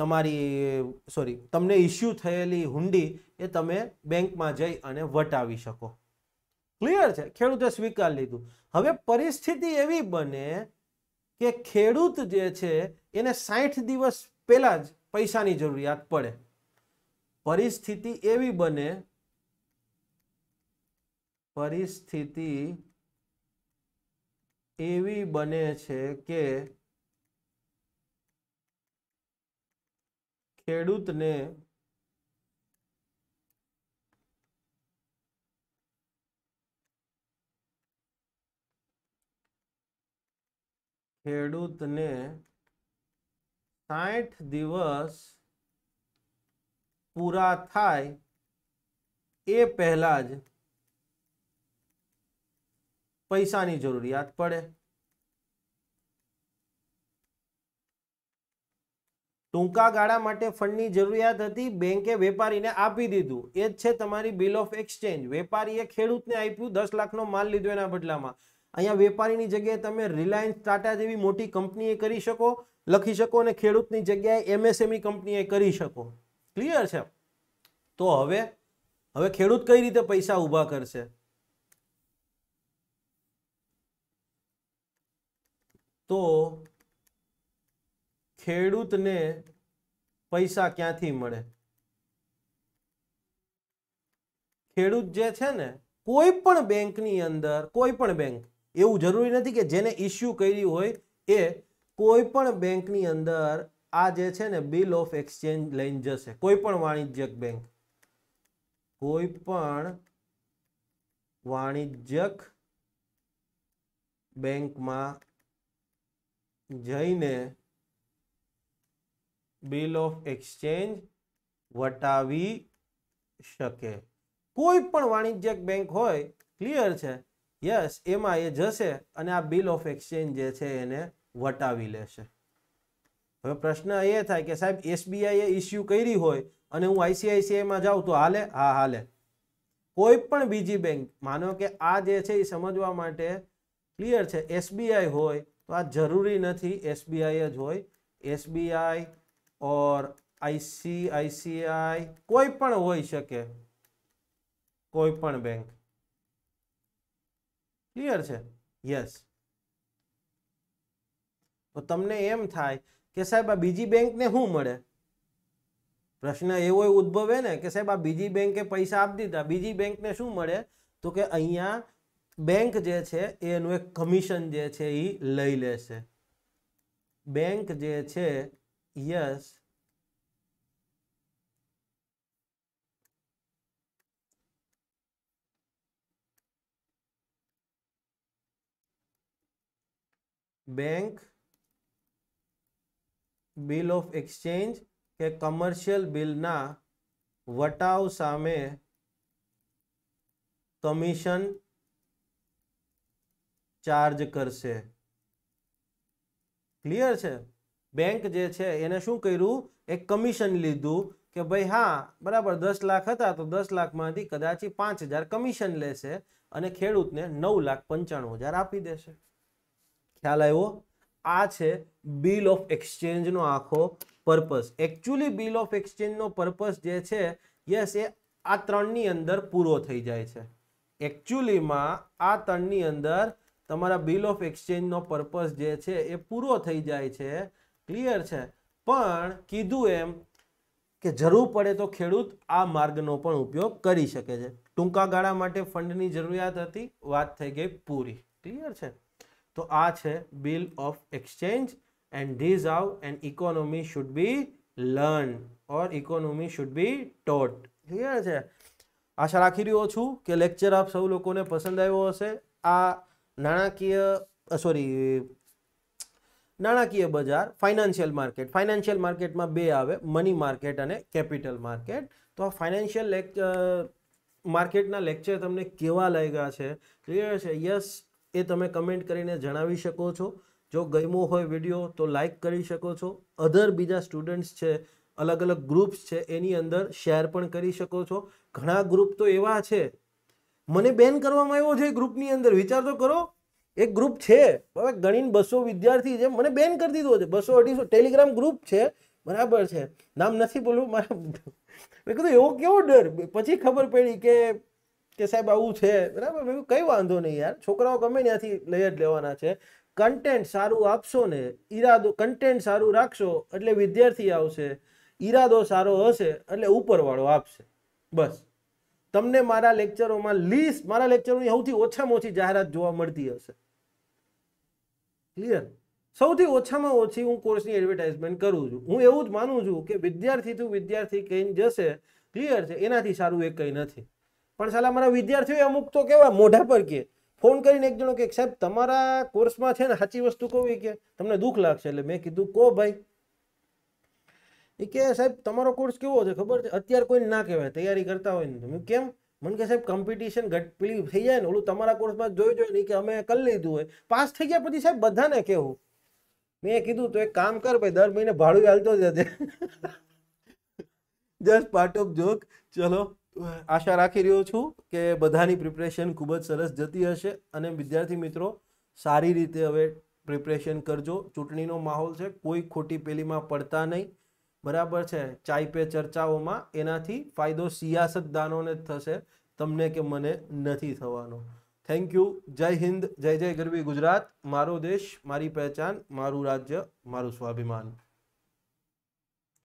Speaker 1: તમારી સોરી તમને ઇસ્યુ થયેલી હુંડી એ તમે બેંકમાં જઈ અને વટાવી શકો ક્લિયર છે ખેડૂતે સ્વીકાર લીધું હવે પરિસ્થિતિ એવી બને કે ખેડૂત જે છે એને સાઠ દિવસ પહેલાં જ પૈસાની જરૂરિયાત પડે પરિસ્થિતિ એવી બને પરિસ્થિતિ એવી બને છે કે ખેડૂતને ખેડૂતને સાઠ દિવસ પૂરા થાય એ પહેલા જ પૈસાની જરૂરિયાત પડે ટૂંકા ગાળા માટે ફંડની જરૂરિયાત હતી બેંકે વેપારીને આપી દીધું એ જ છે તમારી બિલ ઓફ એક્સચેન્જ વેપારીએ ખેડૂતને આપ્યું દસ લાખનો માલ લીધો એના બદલામાં અહીંયા વેપારીની જગ્યાએ તમે રિલાયન્સ ટાટા જેવી મોટી કંપનીએ કરી શકો લખી શકો અને ખેડૂતની જગ્યાએ એમએસએમઈ કંપનીએ કરી શકો ક્લિયર છે તો હવે હવે ખેડૂત કઈ રીતે પૈસા ઊભા કરશે તો ખેડૂતને પૈસા ક્યાંથી મળે ખેડૂત જે છે ને કોઈ પણ બેંકની અંદર કોઈ પણ બેંક એવું જરૂરી નથી કે જેને ઇસ્યુ કરી હોય એ કોઈ પણ બેંકની અંદર આ જે છે ને બિલ ઓફ એક્સચેન્જ લઈને જશે કોઈ પણ વાણિજ્યક બેંક કોઈ પણ વાણિજ્યક બેંકમાં જઈને બિલ ઓફ એક્સચેન્જ વટાવી શકે કોઈ પણ વાણિજ્યક બેંક હોય ક્લિયર છે યસ એમાં એ જશે અને આ બિલ ઓફ એક્સચેન્જ જે છે એને વટાવી લેશે હવે પ્રશ્ન એ થાય કે સાહેબ એસબીઆઈએ ઇસ્યુ કરી હોય અને હું આઈસીઆઈસીઆઈમાં જાઉં તો હાલે હા હાલે કોઈ પણ બીજી બેંક માનો કે આ જે છે એ સમજવા માટે ક્લિયર છે એસબીઆઈ હોય તો આ જરૂરી નથી એસબીઆઈ જ હોય એસબીઆઈ ઓર આઈસીઆઈસીઆઈ કોઈ પણ હોઈ શકે કોઈ પણ બેંક ક્લિયર છે યસ તો તમને એમ થાય કે સાહેબ આ બીજી બેંકને શું મળે પ્રશ્ન એવો ઉદ્ભવે ને કે સાહેબ આ બીજી બેંકે પૈસા આપી દીધા બીજી બેંકને શું મળે તો કે અહીંયા બેંક જે છે એનું એક કમિશન જે છે એ લઈ લેશે બેંક જે છે yes bank bill of exchange કે કમર્શિયલ બિલના વટાવ સામે કમિશન ચાર્જ કરશે ક્લિયર છે બેંક જે છે એને શું કર્યું એક કમિશન લીધું કે ભાઈ હા બરાબર દસ લાખ હતા તો દસ લાખમાંથી કદાચ પાંચ હજાર કમિશન લેશે અને ખેડૂતને નવ લાખ પંચાણું હજાર આપી દેશે ખ્યાલ આવ્યો આ છે બિલ ઓફ એક્સચેન્જનો આખો પર્પસ એકચ્યુઅલી બિલ ઓફ એક્સચેન્જનો પર્પસ જે છે યસ એ આ ત્રણની અંદર પૂરો થઈ જાય છે એકચ્યુઅલીમાં આ ત્રણની અંદર તમારા બિલ ઓફ એક્સચેન્જનો પર્પસ જે છે એ પૂરો થઈ જાય છે ક્લિયર છે પણ કીધું એમ કે જરૂર પડે તો ખેડૂત આ માર્ગનો પણ ઉપયોગ કરી શકે છે ટૂંકા ગાળા માટે ફંડની જરૂરિયાત હતી વાત થઈ ગઈ પૂરી ક્લિયર છે તો આ છે bill of exchange and these are and economy should be learn or economy should be taught clear છે આશા રાખી રહ્યો છું કે લેક્ચર આપ સૌ લોકોને પસંદ આવ્યો હશે આ નાણાકીય સોરી નાણાકીય બજાર ફાઇનાન્શિયલ માર્કેટ ફાઇનાન્શિયલ માર્કેટમાં બે આવે મની માર્કેટ અને કેપિટલ માર્કેટ તો આ ફાઇનાન્શિયલ માર્કેટના લેક્ચર તમને કેવા લાગ્યા છે ક્લિયર છે યસ એ તમે કમેન્ટ કરીને જણાવી શકો છો જો ગમ્યો હોય વિડીયો તો લાઈક કરી શકો છો અધર બીજા સ્ટુડન્ટ્સ છે અલગ અલગ ગ્રુપ્સ છે એની અંદર શેર પણ કરી શકો છો ઘણા ગ્રુપ તો એવા છે મને બેન કરવામાં આવ્યો છે ગ્રુપની અંદર વિચાર તો કરો એક ગ્રુપ છે હવે ગણીને બસો વિદ્યાર્થી છે મને બેન કરી દીધો છે બસો અઢીસો ટેલિગ્રામ ગ્રુપ છે બરાબર છે નામ નથી બોલવું મારા મેં કીધું એવો કેવો ડર પછી ખબર પડી કે કે સાહેબ આવું છે બરાબર મેં કંઈ વાંધો નહીં યાર છોકરાઓ ગમે ત્યાંથી લઈ જ લેવાના છે કન્ટેન્ટ સારું આપશો ને ઈરાદો કન્ટેન્ટ સારું રાખશો એટલે વિદ્યાર્થી આવશે ઈરાદો સારો હશે એટલે ઉપરવાળો આપશે બસ તમને મારા લેક્ચરોમાં લીસ્ટ મારા લેક્ચરોની સૌથી ઓછામાં ઓછી જાહેરાત જોવા મળતી હશે ક્લિયર સૌથી ઓછામાં ઓછી હું કોર્સની એડવર્ટાઇઝમેન્ટ કરું છું હું એવું જ માનું છું કે વિદ્યાર્થી તું વિદ્યાર્થી કહીને જશે ક્લિયર છે એનાથી સારું એ કંઈ નથી પણ સાલા મારા વિદ્યાર્થીઓ અમુક તો કેવા મોઢા પર કે ફોન કરીને એક જણો કે સાહેબ તમારા કોર્સમાં છે ને સાચી વસ્તુ કહું એ કે તમને દુઃખ લાગશે એટલે મેં કીધું કહો ભાઈ એ કે સાહેબ તમારો કોર્સ કેવો છે ખબર છે અત્યારે કોઈને ના કહેવાય તૈયારી કરતા હોય ને કેમ મને કે સાહેબ કોમ્પિટિશન ઘટ પેલી થઈ જાય ને ઓલું તમારા કોર્સમાં જોઈ જોઈ ને કે અમે કરી લીધું હોય પાસ થઈ ગયા પછી સાહેબ બધાને કેવું મેં કીધું તો એક કામ કર ભાઈ દર મહિને ભાડું હાલતો જશે જસ્ટ પાર્ટ ઓફ જોક ચલો આશા રાખી રહ્યો છું કે બધાની પ્રિપરેશન ખૂબ જ સરસ જતી હશે અને વિદ્યાર્થી મિત્રો સારી રીતે હવે પ્રિપરેશન કરજો ચૂંટણીનો માહોલ છે કોઈ ખોટી પેલીમાં પડતા નહીં બરાબર છે ચાય પે ચર્ચાઓમાં એનાથી ફાયદો સિયાસતદાનોને થશે તમને કે મને નથી થવાનો થેન્ક યુ જય હિન્દ જય જય ગરવી ગુજરાત મારો દેશ મારી પહેચાન મારું રાજ્ય મારું સ્વાભિમાન